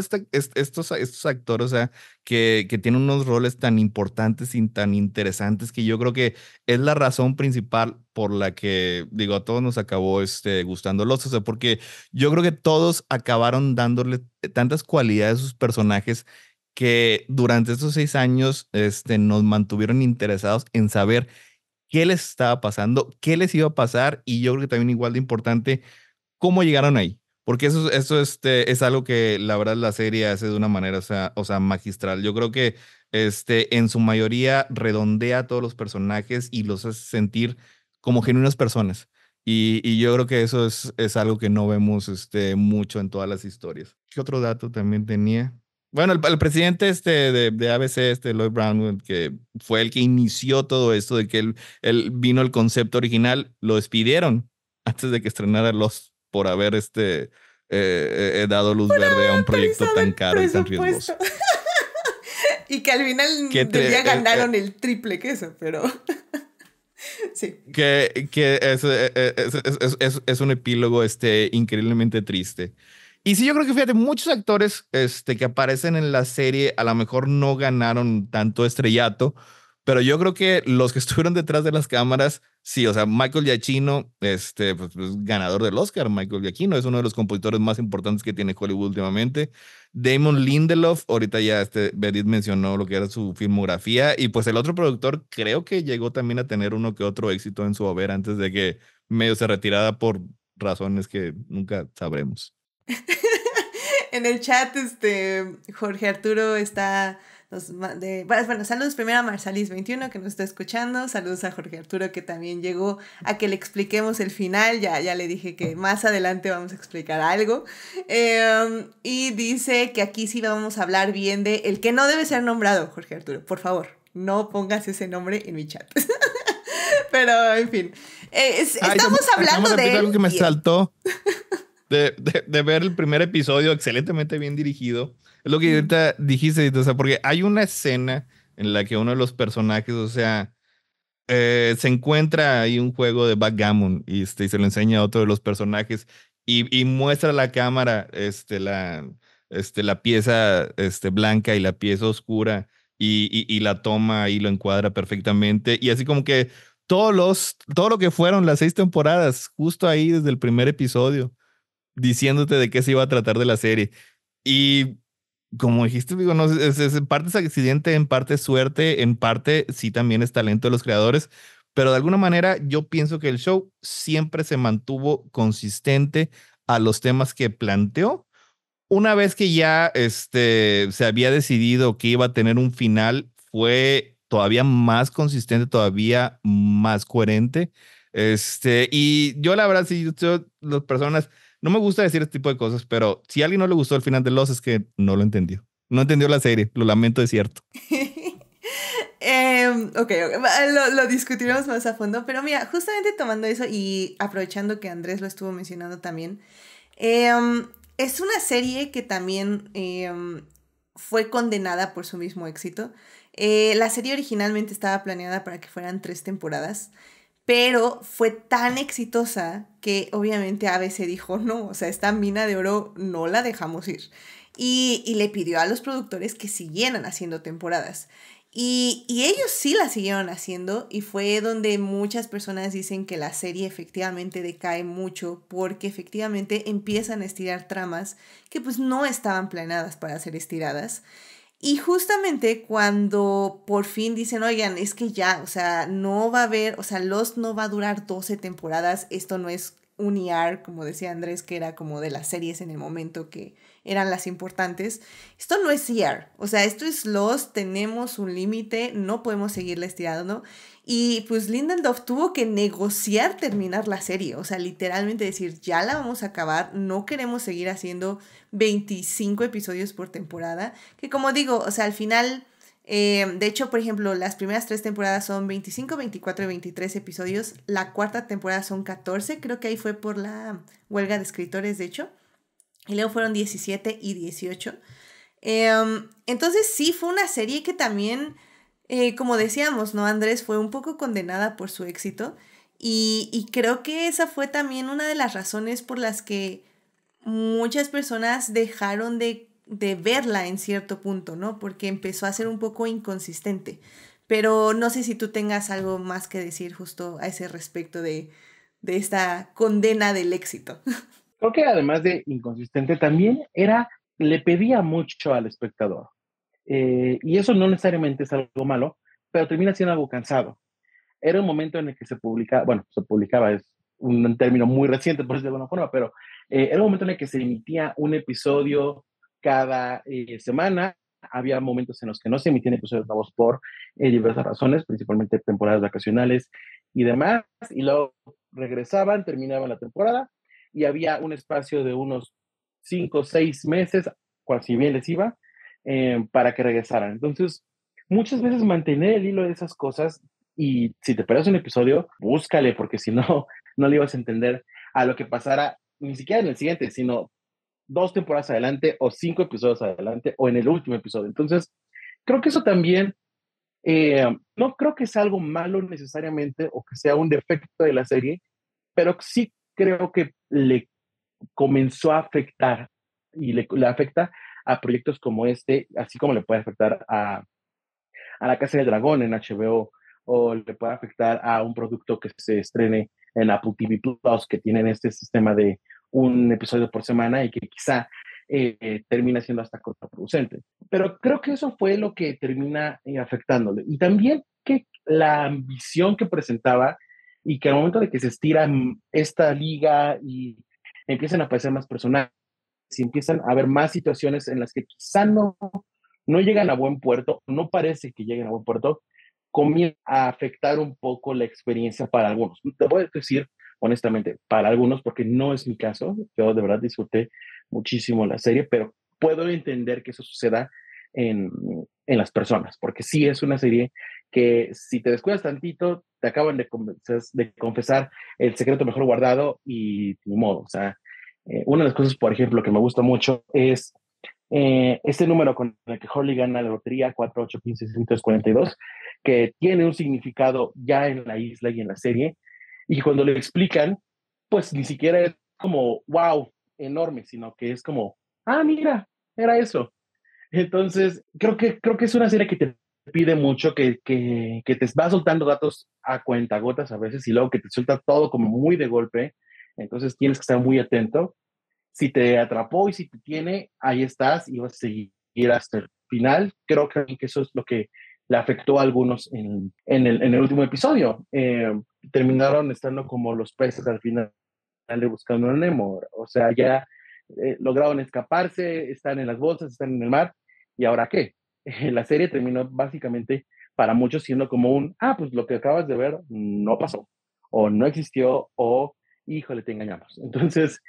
estos, estos actores, o sea, que, que, tienen unos roles tan importantes y tan interesantes que yo creo que es la razón principal por la que, digo, a todos nos acabó este, gustándolos. O sea, porque yo creo que todos acabaron dándole tantas cualidades a sus personajes que durante estos seis años este, nos mantuvieron interesados en saber qué les estaba pasando, qué les iba a pasar y yo creo que también igual de importante, cómo llegaron ahí. Porque eso, eso este, es algo que la verdad la serie hace de una manera, o sea, o sea, magistral. Yo creo que este, en su mayoría redondea a todos los personajes y los hace sentir como genuinas personas. Y, yo creo que eso es, es algo que no vemos este, mucho en todas las historias. ¿Qué otro dato también tenía? Bueno, el, presidente este de, de, ABC, este Lloyd Brown, que fue el que inició todo esto, de que él, vino el concepto original, lo despidieron antes de que estrenara Los por haber este, eh, eh, eh, dado luz verde a un proyecto tan caro y tan riesgoso. y que al final que ganaron el triple que eso, pero... sí. Que, que es, es, es, es, un epílogo este, increíblemente triste. Y sí, yo creo que fíjate, muchos actores este, que aparecen en la serie a lo mejor no ganaron tanto estrellato, pero yo creo que los que estuvieron detrás de las cámaras, sí, o sea, Michael Giacchino, este, pues, pues, ganador del Oscar, Michael Giacchino es uno de los compositores más importantes que tiene Hollywood últimamente. Damon Lindelof, ahorita ya este, Berit mencionó lo que era su filmografía, y pues el otro productor creo que llegó también a tener uno que otro éxito en su haber antes de que medio se retirara por razones que nunca sabremos. en el chat, este, Jorge Arturo está bueno, saludos primero a Marsalis21 que nos está escuchando. Saludos a Jorge Arturo que también llegó a que le expliquemos el final. Ya, ya le dije que más adelante vamos a explicar algo. Em, y dice que aquí sí vamos a hablar bien de el que no debe ser nombrado, Jorge Arturo. Por favor, no pongas ese nombre en mi chat. Pero, en fin. Eh, estamos hablando de. Algo que me saltó de, de, de, ver el primer episodio excelentemente bien dirigido lo que ahorita dijiste, o sea, porque hay una escena en la que uno de los personajes, o sea, eh, se encuentra ahí un juego de backgammon y, este, y se lo enseña a otro de los personajes y, muestra a la cámara este, la, este, la pieza este, blanca y la pieza oscura y, y, la toma y lo encuadra perfectamente. Y así como que todos los, todo lo que fueron las seis temporadas, justo ahí desde el primer episodio, diciéndote de qué se iba a tratar de la serie. Y como dijiste, digo, no, es, en parte es accidente, en parte es suerte, en parte sí también es talento de los creadores, pero de alguna manera yo pienso que el show siempre se mantuvo consistente a los temas que planteó. Una vez que ya este, se había decidido que iba a tener un final, fue todavía más consistente, todavía más coherente. Este, y yo la verdad, si yo, las personas, no me gusta decir este tipo de cosas, pero si a alguien no le gustó el final de Los es que no lo entendió. No entendió la serie, lo lamento, es cierto. Em, ok, Lo, discutiremos más a fondo, pero mira, justamente tomando eso y aprovechando que Andrés lo estuvo mencionando también, em, es una serie que también em, fue condenada por su mismo éxito. Eh, la serie originalmente estaba planeada para que fueran tres temporadas pero fue tan exitosa que obviamente ABC dijo, no, o sea, esta mina de oro no la dejamos ir. Y, le pidió a los productores que siguieran haciendo temporadas. Y, y, ellos sí la siguieron haciendo y fue donde muchas personas dicen que la serie efectivamente decae mucho porque efectivamente empiezan a estirar tramas que pues no estaban planeadas para ser estiradas. Y justamente cuando por fin dicen, oigan, es que ya, o sea, no va a haber, o sea, Lost no va a durar 12 temporadas, esto no es un ER, como decía Andrés, que era como de las series en el momento que eran las importantes. Esto no es ER, o sea, esto es los tenemos un límite, no podemos seguirle estirando. Y pues Lindendorf tuvo que negociar terminar la serie, o sea, literalmente decir, ya la vamos a acabar, no queremos seguir haciendo 25 episodios por temporada, que como digo, o sea, al final eh, de hecho, por ejemplo, las primeras tres temporadas son 25, 24 y 23 episodios. La cuarta temporada son 14, creo que ahí fue por la huelga de escritores, de hecho. Y luego fueron 17 y 18. Em, entonces sí fue una serie que también, eh, como decíamos, ¿no? Andrés fue un poco condenada por su éxito. Y, y creo que esa fue también una de las razones por las que muchas personas dejaron de de verla en cierto punto, ¿no? Porque empezó a ser un poco inconsistente. Pero no sé si tú tengas algo más que decir justo a ese respecto de, esta condena del éxito. Creo que además de inconsistente, también era, le pedía mucho al espectador. Eh, y eso no necesariamente es algo malo, pero termina siendo algo cansado. Era un momento en el que se publicaba, bueno, se publicaba, es un término muy reciente, por decirlo de alguna forma, pero eh, era un momento en el que se emitía un episodio cada eh, semana. Había momentos en los que no se emitían episodios nuevos por eh, diversas razones, principalmente temporadas vacacionales y demás. Y luego regresaban, terminaban la temporada y había un espacio de unos cinco o seis meses, cual si bien les iba, eh, para que regresaran. Entonces, muchas veces mantener el hilo de esas cosas y si te perdes un episodio, búscale, porque si no, no le ibas a entender a lo que pasara ni siquiera en el siguiente, sino dos temporadas adelante o cinco episodios adelante o en el último episodio. Entonces, creo que eso también, eh, no creo que sea algo malo necesariamente o que sea un defecto de la serie, pero sí creo que le comenzó a afectar y le, le afecta a proyectos como este, así como le puede afectar a, a La Casa del Dragón en HBO o le puede afectar a un producto que se estrene en Apple TV Plus, que tienen este sistema de un episodio por semana y que quizá eh, termina siendo hasta contraproducente. Pero creo que eso fue lo que termina eh, afectándole. Y también que la ambición que presentaba y que al momento de que se estira mm, esta liga y empiezan a aparecer más personajes y empiezan a haber más situaciones en las que quizá no, no llegan a buen puerto, no parece que lleguen a buen puerto, comienza a afectar un poco la experiencia para algunos. Te voy a decir honestamente, para algunos, porque no es mi caso. Yo de verdad disfruté muchísimo la serie, pero puedo entender que eso suceda en, las personas, porque sí es una serie que si te descuidas tantito, te acaban de, confesar el secreto mejor guardado y ni modo. O sea, eh, una de las cosas, por ejemplo, que me gusta mucho es eh, este número con el que Holly gana la lotería 4815-642, que tiene un significado ya en la isla y en la serie, y cuando le explican, pues ni siquiera es como, wow, enorme, sino que es como, ah, mira, era eso. Entonces, creo que, creo que es una serie que te pide mucho, que, que, que te va soltando datos a cuentagotas a veces y luego que te suelta todo como muy de golpe. Entonces tienes que estar muy atento. Si te atrapó y si te tiene, ahí estás y vas a seguir hasta el final. Creo que eso es lo que le afectó a algunos en, en, el, en el, último episodio. Eh, terminaron estando como los peces al final de Buscando un Nemo. O sea, ya eh, lograron escaparse, están en las bolsas, están en el mar, ¿y ahora qué? La serie terminó básicamente para muchos siendo como un, ah, pues lo que acabas de ver no pasó, o no existió, o híjole, te engañamos. Entonces,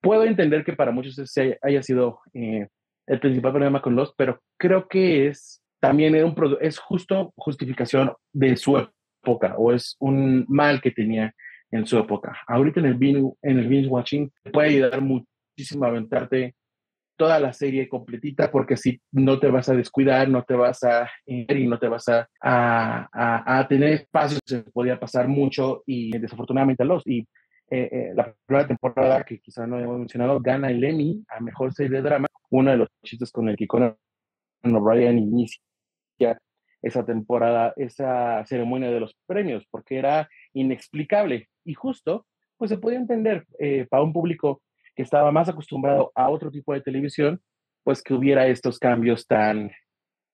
puedo entender que para muchos ese haya sido eh, el principal problema con los, pero creo que es también es, un, es justo justificación del su época o es un mal que tenía en su época. Ahorita en el binge, en el binge watching te puede ayudar muchísimo a aventarte toda la serie completita porque si no te vas a descuidar, no te vas a y no te vas a, a, a, tener pasos, se podía pasar mucho y desafortunadamente los. Y eh, eh, la primera temporada que quizá no hemos mencionado gana el Emmy a Mejor Serie de Drama, uno de los chistes con el que con O'Brien inicia esa temporada, esa ceremonia de los premios, porque era inexplicable y justo, pues se podía entender eh, para un público que estaba más acostumbrado a otro tipo de televisión, pues que hubiera estos cambios tan,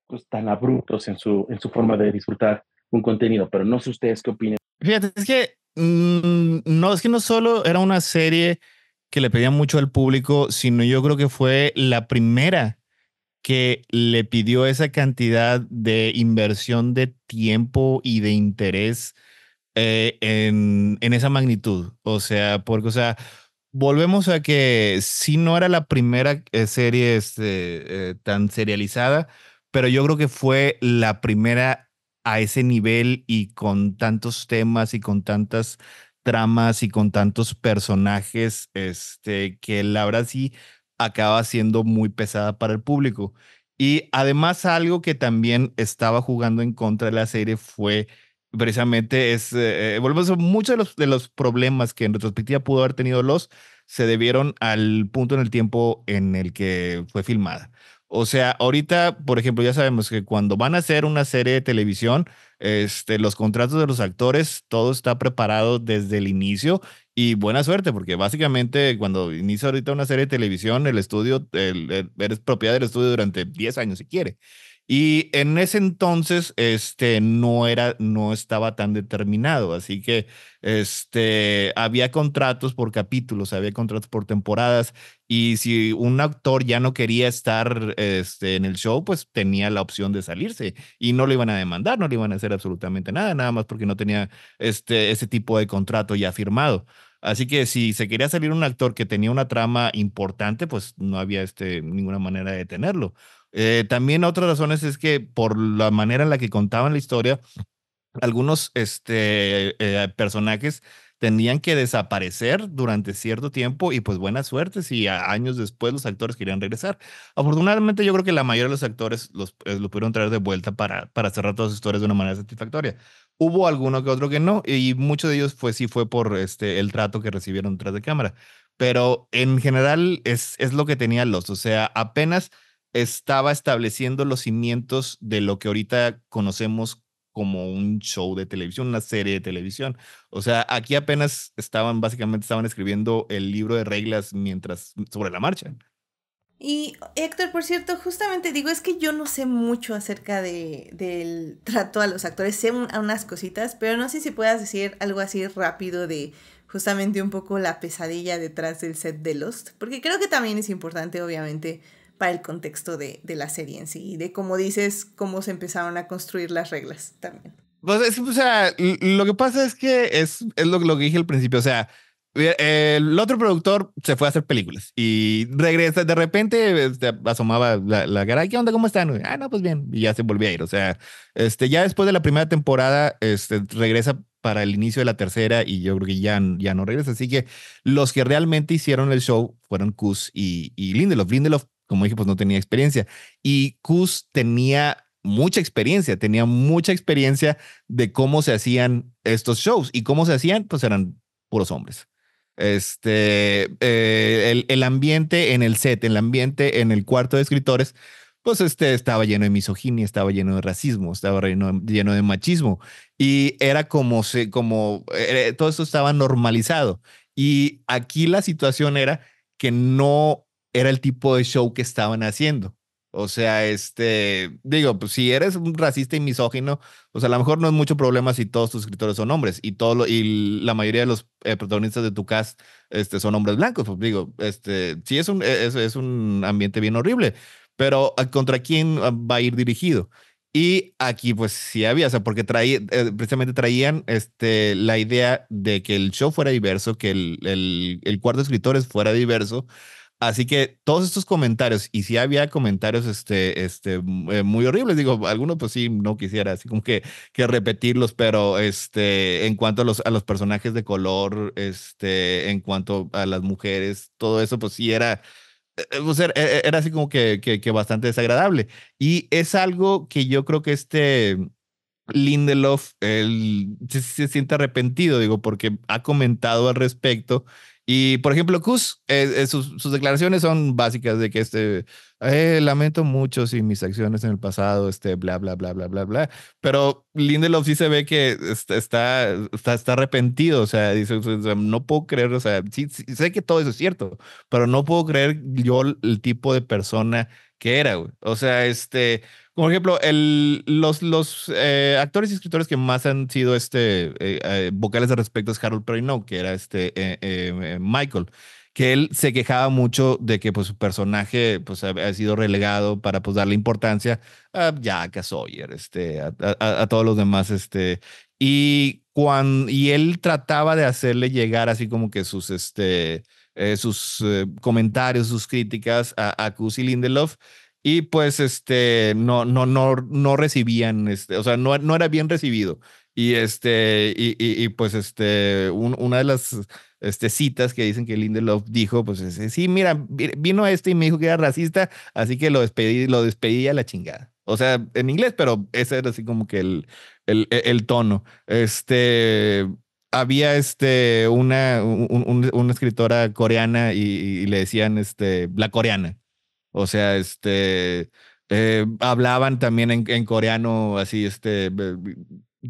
pues, tan abruptos en su, en su forma de disfrutar un contenido, pero no sé ustedes qué opinan. Fíjate, es que mm, no, es que no solo era una serie que le pedía mucho al público, sino yo creo que fue la primera que le pidió esa cantidad de inversión de tiempo y de interés eh, en, esa magnitud. O sea, porque, o sea, volvemos a que si no era la primera eh, serie este, eh, tan serializada, pero yo creo que fue la primera a ese nivel y con tantos temas y con tantas tramas y con tantos personajes, este, que la verdad sí acaba siendo muy pesada para el público. Y además algo que también estaba jugando en contra de la serie fue precisamente es, eh, volvemos muchos de los, de los problemas que en retrospectiva pudo haber tenido los se debieron al punto en el tiempo en el que fue filmada. O sea, ahorita, por ejemplo, ya sabemos que cuando van a hacer una serie de televisión, este, los contratos de los actores, todo está preparado desde el inicio y buena suerte, porque básicamente cuando inicia ahorita una serie de televisión, el estudio, el, eres propiedad del estudio durante 10 años si quiere. Y en ese entonces, este, no era, no estaba tan determinado, así que, este, había contratos por capítulos, había contratos por temporadas, y si un actor ya no quería estar, este, en el show, pues tenía la opción de salirse y no lo iban a demandar, no le iban a hacer absolutamente nada, nada más porque no tenía, este, ese tipo de contrato ya firmado. Así que si se quería salir un actor que tenía una trama importante, pues no había este, ninguna manera de tenerlo. Eh, también otras razones es que por la manera en la que contaban la historia, algunos este, eh, personajes tenían que desaparecer durante cierto tiempo y pues buena suerte si años después los actores querían regresar. Afortunadamente yo creo que la mayoría de los actores los, eh, pudieron traer de vuelta para, para cerrar todas las historias de una manera satisfactoria. Hubo alguno que otro que no y muchos de ellos pues sí fue por este, el trato que recibieron tras de cámara. Pero en general es, es lo que tenían los, o sea, apenas estaba estableciendo los cimientos de lo que ahorita conocemos como un show de televisión, una serie de televisión. O sea, aquí apenas estaban, básicamente estaban escribiendo el libro de reglas mientras, sobre la marcha. Y Héctor, por cierto, justamente digo, es que yo no sé mucho acerca del trato a los actores, sé unas cositas, pero no sé si puedas decir algo así rápido de justamente un poco la pesadilla detrás del set de Lost, porque creo que también es importante, obviamente, para el contexto de, de la serie en sí y de cómo dices, cómo se empezaron a construir las reglas también. Pues o sea, lo que pasa es que es, es lo, que dije al principio, o sea, eh, el otro productor se fue a hacer películas y regresa, de repente este, asomaba la, la cara, ¿qué onda? ¿Cómo están? Ah, no, pues bien, y ya se volvía a ir. O sea, este, ya después de la primera temporada, este, regresa para el inicio de la tercera y yo creo que ya, ya no regresa. Así que los que realmente hicieron el show fueron Kuz y, y Lindelof. Lindelof como dije, pues no tenía experiencia. Y Kuz tenía mucha experiencia, tenía mucha experiencia de cómo se hacían estos shows y cómo se hacían, pues eran puros hombres. Este, eh, el, ambiente en el set, el ambiente en el cuarto de escritores, pues este estaba lleno de misoginia, estaba lleno de racismo, estaba lleno, de machismo y era como se, como eh, todo esto estaba normalizado. Y aquí la situación era que no era el tipo de show que estaban haciendo. O sea, este, digo, pues si eres un racista y misógino, sea, pues, a lo mejor no es mucho problema si todos tus escritores son hombres y todo y la mayoría de los eh, protagonistas de tu cast este, son hombres blancos. Pues digo, este, sí es un, un ambiente bien horrible, pero ah, ¿contra quién ah, va a ir dirigido? Y aquí pues sí había, o sea, porque eh, precisamente traían este, la idea de que el show fuera diverso, que el, el, cuarto de escritores fuera diverso, Así que todos estos comentarios, y si había comentarios este, este, mm, eh, muy horribles, digo, algunos pues sí, no quisiera así como que, que repetirlos, pero este, en cuanto a los, a los personajes de color, este, en cuanto a las mujeres, todo eso pues sí era, eh, eh, pues, era, era, así como que, que, que bastante desagradable. Y es algo que yo creo que este, Lindelof él se, siente arrepentido, digo, porque ha comentado al respecto y por ejemplo, Kuz, eh, eh, sus, declaraciones son básicas de que este, eh, lamento mucho si mis acciones en el pasado, este, bla, bla, bla, bla, bla, bla. Pero Lindelof sí se ve que está, está, está, arrepentido, o sea, dice, no puedo creer, o sea, sí, sé que todo eso es cierto, pero no puedo creer yo el tipo de persona que era, güey. O sea, este, por ejemplo, el, los, los eh, actores y escritores que más han sido este, eh, eh, vocales al respecto es Harold Perrineau, que era este Michael que él se quejaba mucho de que pues, su personaje pues, ha, sido relegado para pues, darle importancia a Jack, Sawyer, este, a, todos los demás. Este, y, cuando, y él trataba de hacerle llegar así como que sus, este, sus comentarios, sus críticas a, a Lindelof y pues este no no no no recibían este o sea no, era bien recibido y este y, pues este una de las este, citas que dicen que Lindelof dijo pues sí mira vino este y me dijo que era racista así que lo despedí lo despedí a la chingada o sea en inglés pero ese era así como que el el, e, el tono este había este una una escritora coreana y, y le decían este la coreana o sea, este, eh, hablaban también en, coreano, así, este,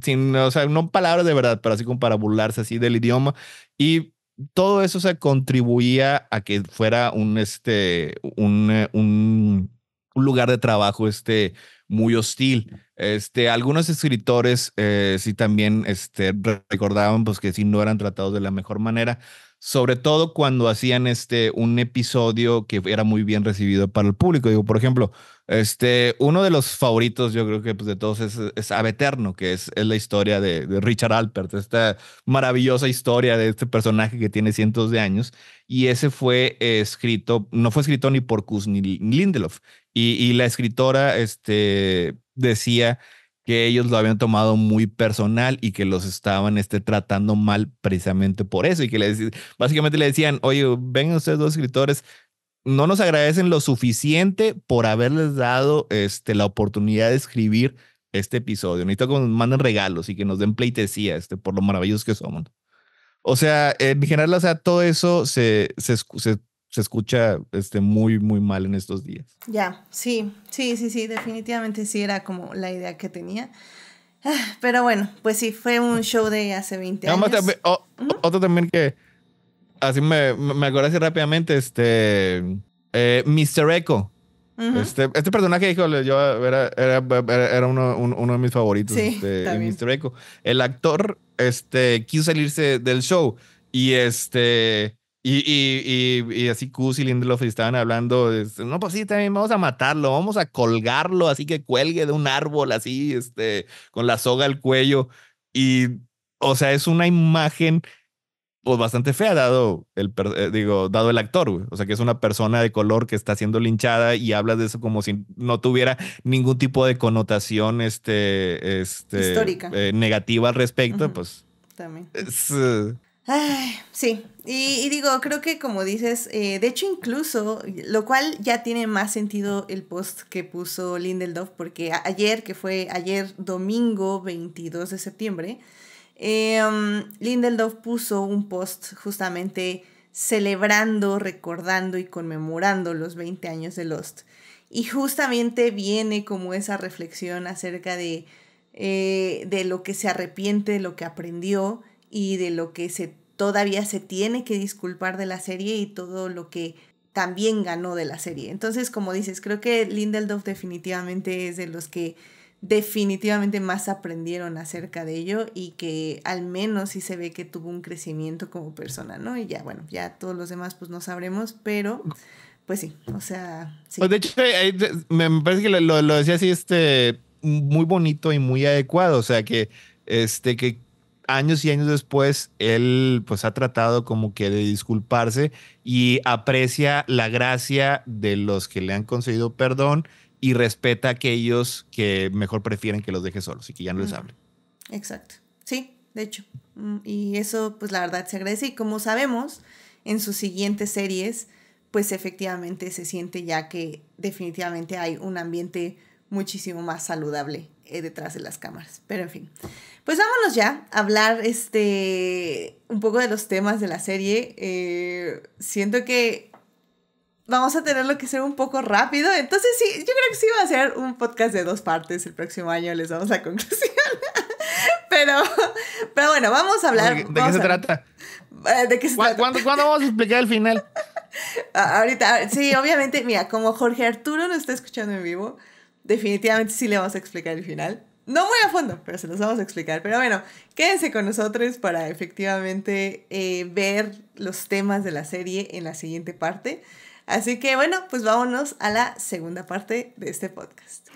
sin, o sea, no palabras de verdad, pero así como para burlarse así del idioma. Y todo eso, se contribuía a que fuera un, este, un, eh, un, un lugar de trabajo, este, muy hostil. Este, algunos escritores eh, sí también este, recordaban pues, que sí no eran tratados de la mejor manera sobre todo cuando hacían este, un episodio que era muy bien recibido para el público. Digo, por ejemplo, este, uno de los favoritos, yo creo que pues, de todos es, es Aveterno, que es, la historia de, Richard Alpert, esta maravillosa historia de este personaje que tiene cientos de años. Y ese fue escrito, no fue escrito ni por Kuz ni Lindelof. Y, la escritora este, decía que ellos lo habían tomado muy personal y que los estaban este, tratando mal precisamente por eso y que básicamente le decían, oye, vengan ustedes dos escritores, no nos agradecen lo suficiente por haberles dado este, la oportunidad de escribir este episodio. Necesito que nos manden regalos y que nos den pleitesía este, por lo maravillosos que somos. O sea, en general, o sea, todo eso se, se se escucha este, muy, muy mal en estos días. Ya, sí, sí, sí, sí, definitivamente sí era como la idea que tenía. Ah, pero bueno, pues sí, fue un show de hace 20 años. Otro también que, así me, me acordé así rápidamente, este, eh, Mr. Echo. este, este, personaje, dijo yo era, era, uno, uno, de mis favoritos, de este, Mr. Echo. El actor este, quiso salirse del show y este y, así Kuz y Lindelof estaban hablando, este, no, pues sí, también vamos a matarlo, vamos a colgarlo, así que cuelgue de un árbol, así, este, con la soga al cuello. Y, o sea, es una imagen, pues bastante fea, dado el, eh, digo, dado el actor, O sea, que es una persona de color que está siendo linchada y hablas de eso como si no tuviera ningún tipo de connotación, este, este, eh, negativa al respecto, pues. También. Eh, sí, y, digo, creo que como dices, eh, de hecho incluso, lo cual ya tiene más sentido el post que puso Lindelof, porque ayer, que fue ayer domingo 22 de septiembre, eh, Lindelof puso un post justamente celebrando, recordando y conmemorando los 20 años de Lost. Y justamente viene como esa reflexión acerca de, eh, de lo que se arrepiente, de lo que aprendió y de lo que se todavía se tiene que disculpar de la serie y todo lo que también ganó de la serie. Entonces, como dices, creo que Lindelof definitivamente es de los que definitivamente más aprendieron acerca de ello y que al menos sí se ve que tuvo un crecimiento como persona, ¿no? Y ya, bueno, ya todos los demás pues no sabremos, pero pues sí, o sea, pues, de hecho, eh, eh, me parece que lo, lo decía así, este, muy bonito y muy adecuado, o sea, que, este, que años y años después, él pues ha tratado como que de disculparse y aprecia la gracia de los que le han concedido perdón y respeta a aquellos que mejor prefieren que los deje solos y que ya no les hable. Exacto, sí, de hecho. Mm, y eso pues la verdad se agradece y como sabemos, en sus siguientes series pues efectivamente se siente ya que definitivamente hay un ambiente muchísimo más saludable eh, detrás de las cámaras. Pero en fin, pues vámonos ya a hablar este, un poco de los temas de la serie. Eh, siento que vamos a tenerlo que ser un poco rápido. Entonces sí, yo creo que sí va a ser un podcast de dos partes. El próximo año les damos la conclusión. pero, pero bueno, vamos a hablar. Eh, ¿De, qué se trata? ¿De qué se trata? ¿Cuándo vamos a explicar el final? Ahorita, sí, obviamente, mira, como Jorge Arturo no está escuchando en vivo, definitivamente sí le vamos a explicar el final. No muy a fondo, pero se los vamos a explicar. Pero bueno, quédense con nosotros para efectivamente eh, ver los temas de la serie en la siguiente parte. Así que bueno, pues vámonos a la segunda parte de este podcast.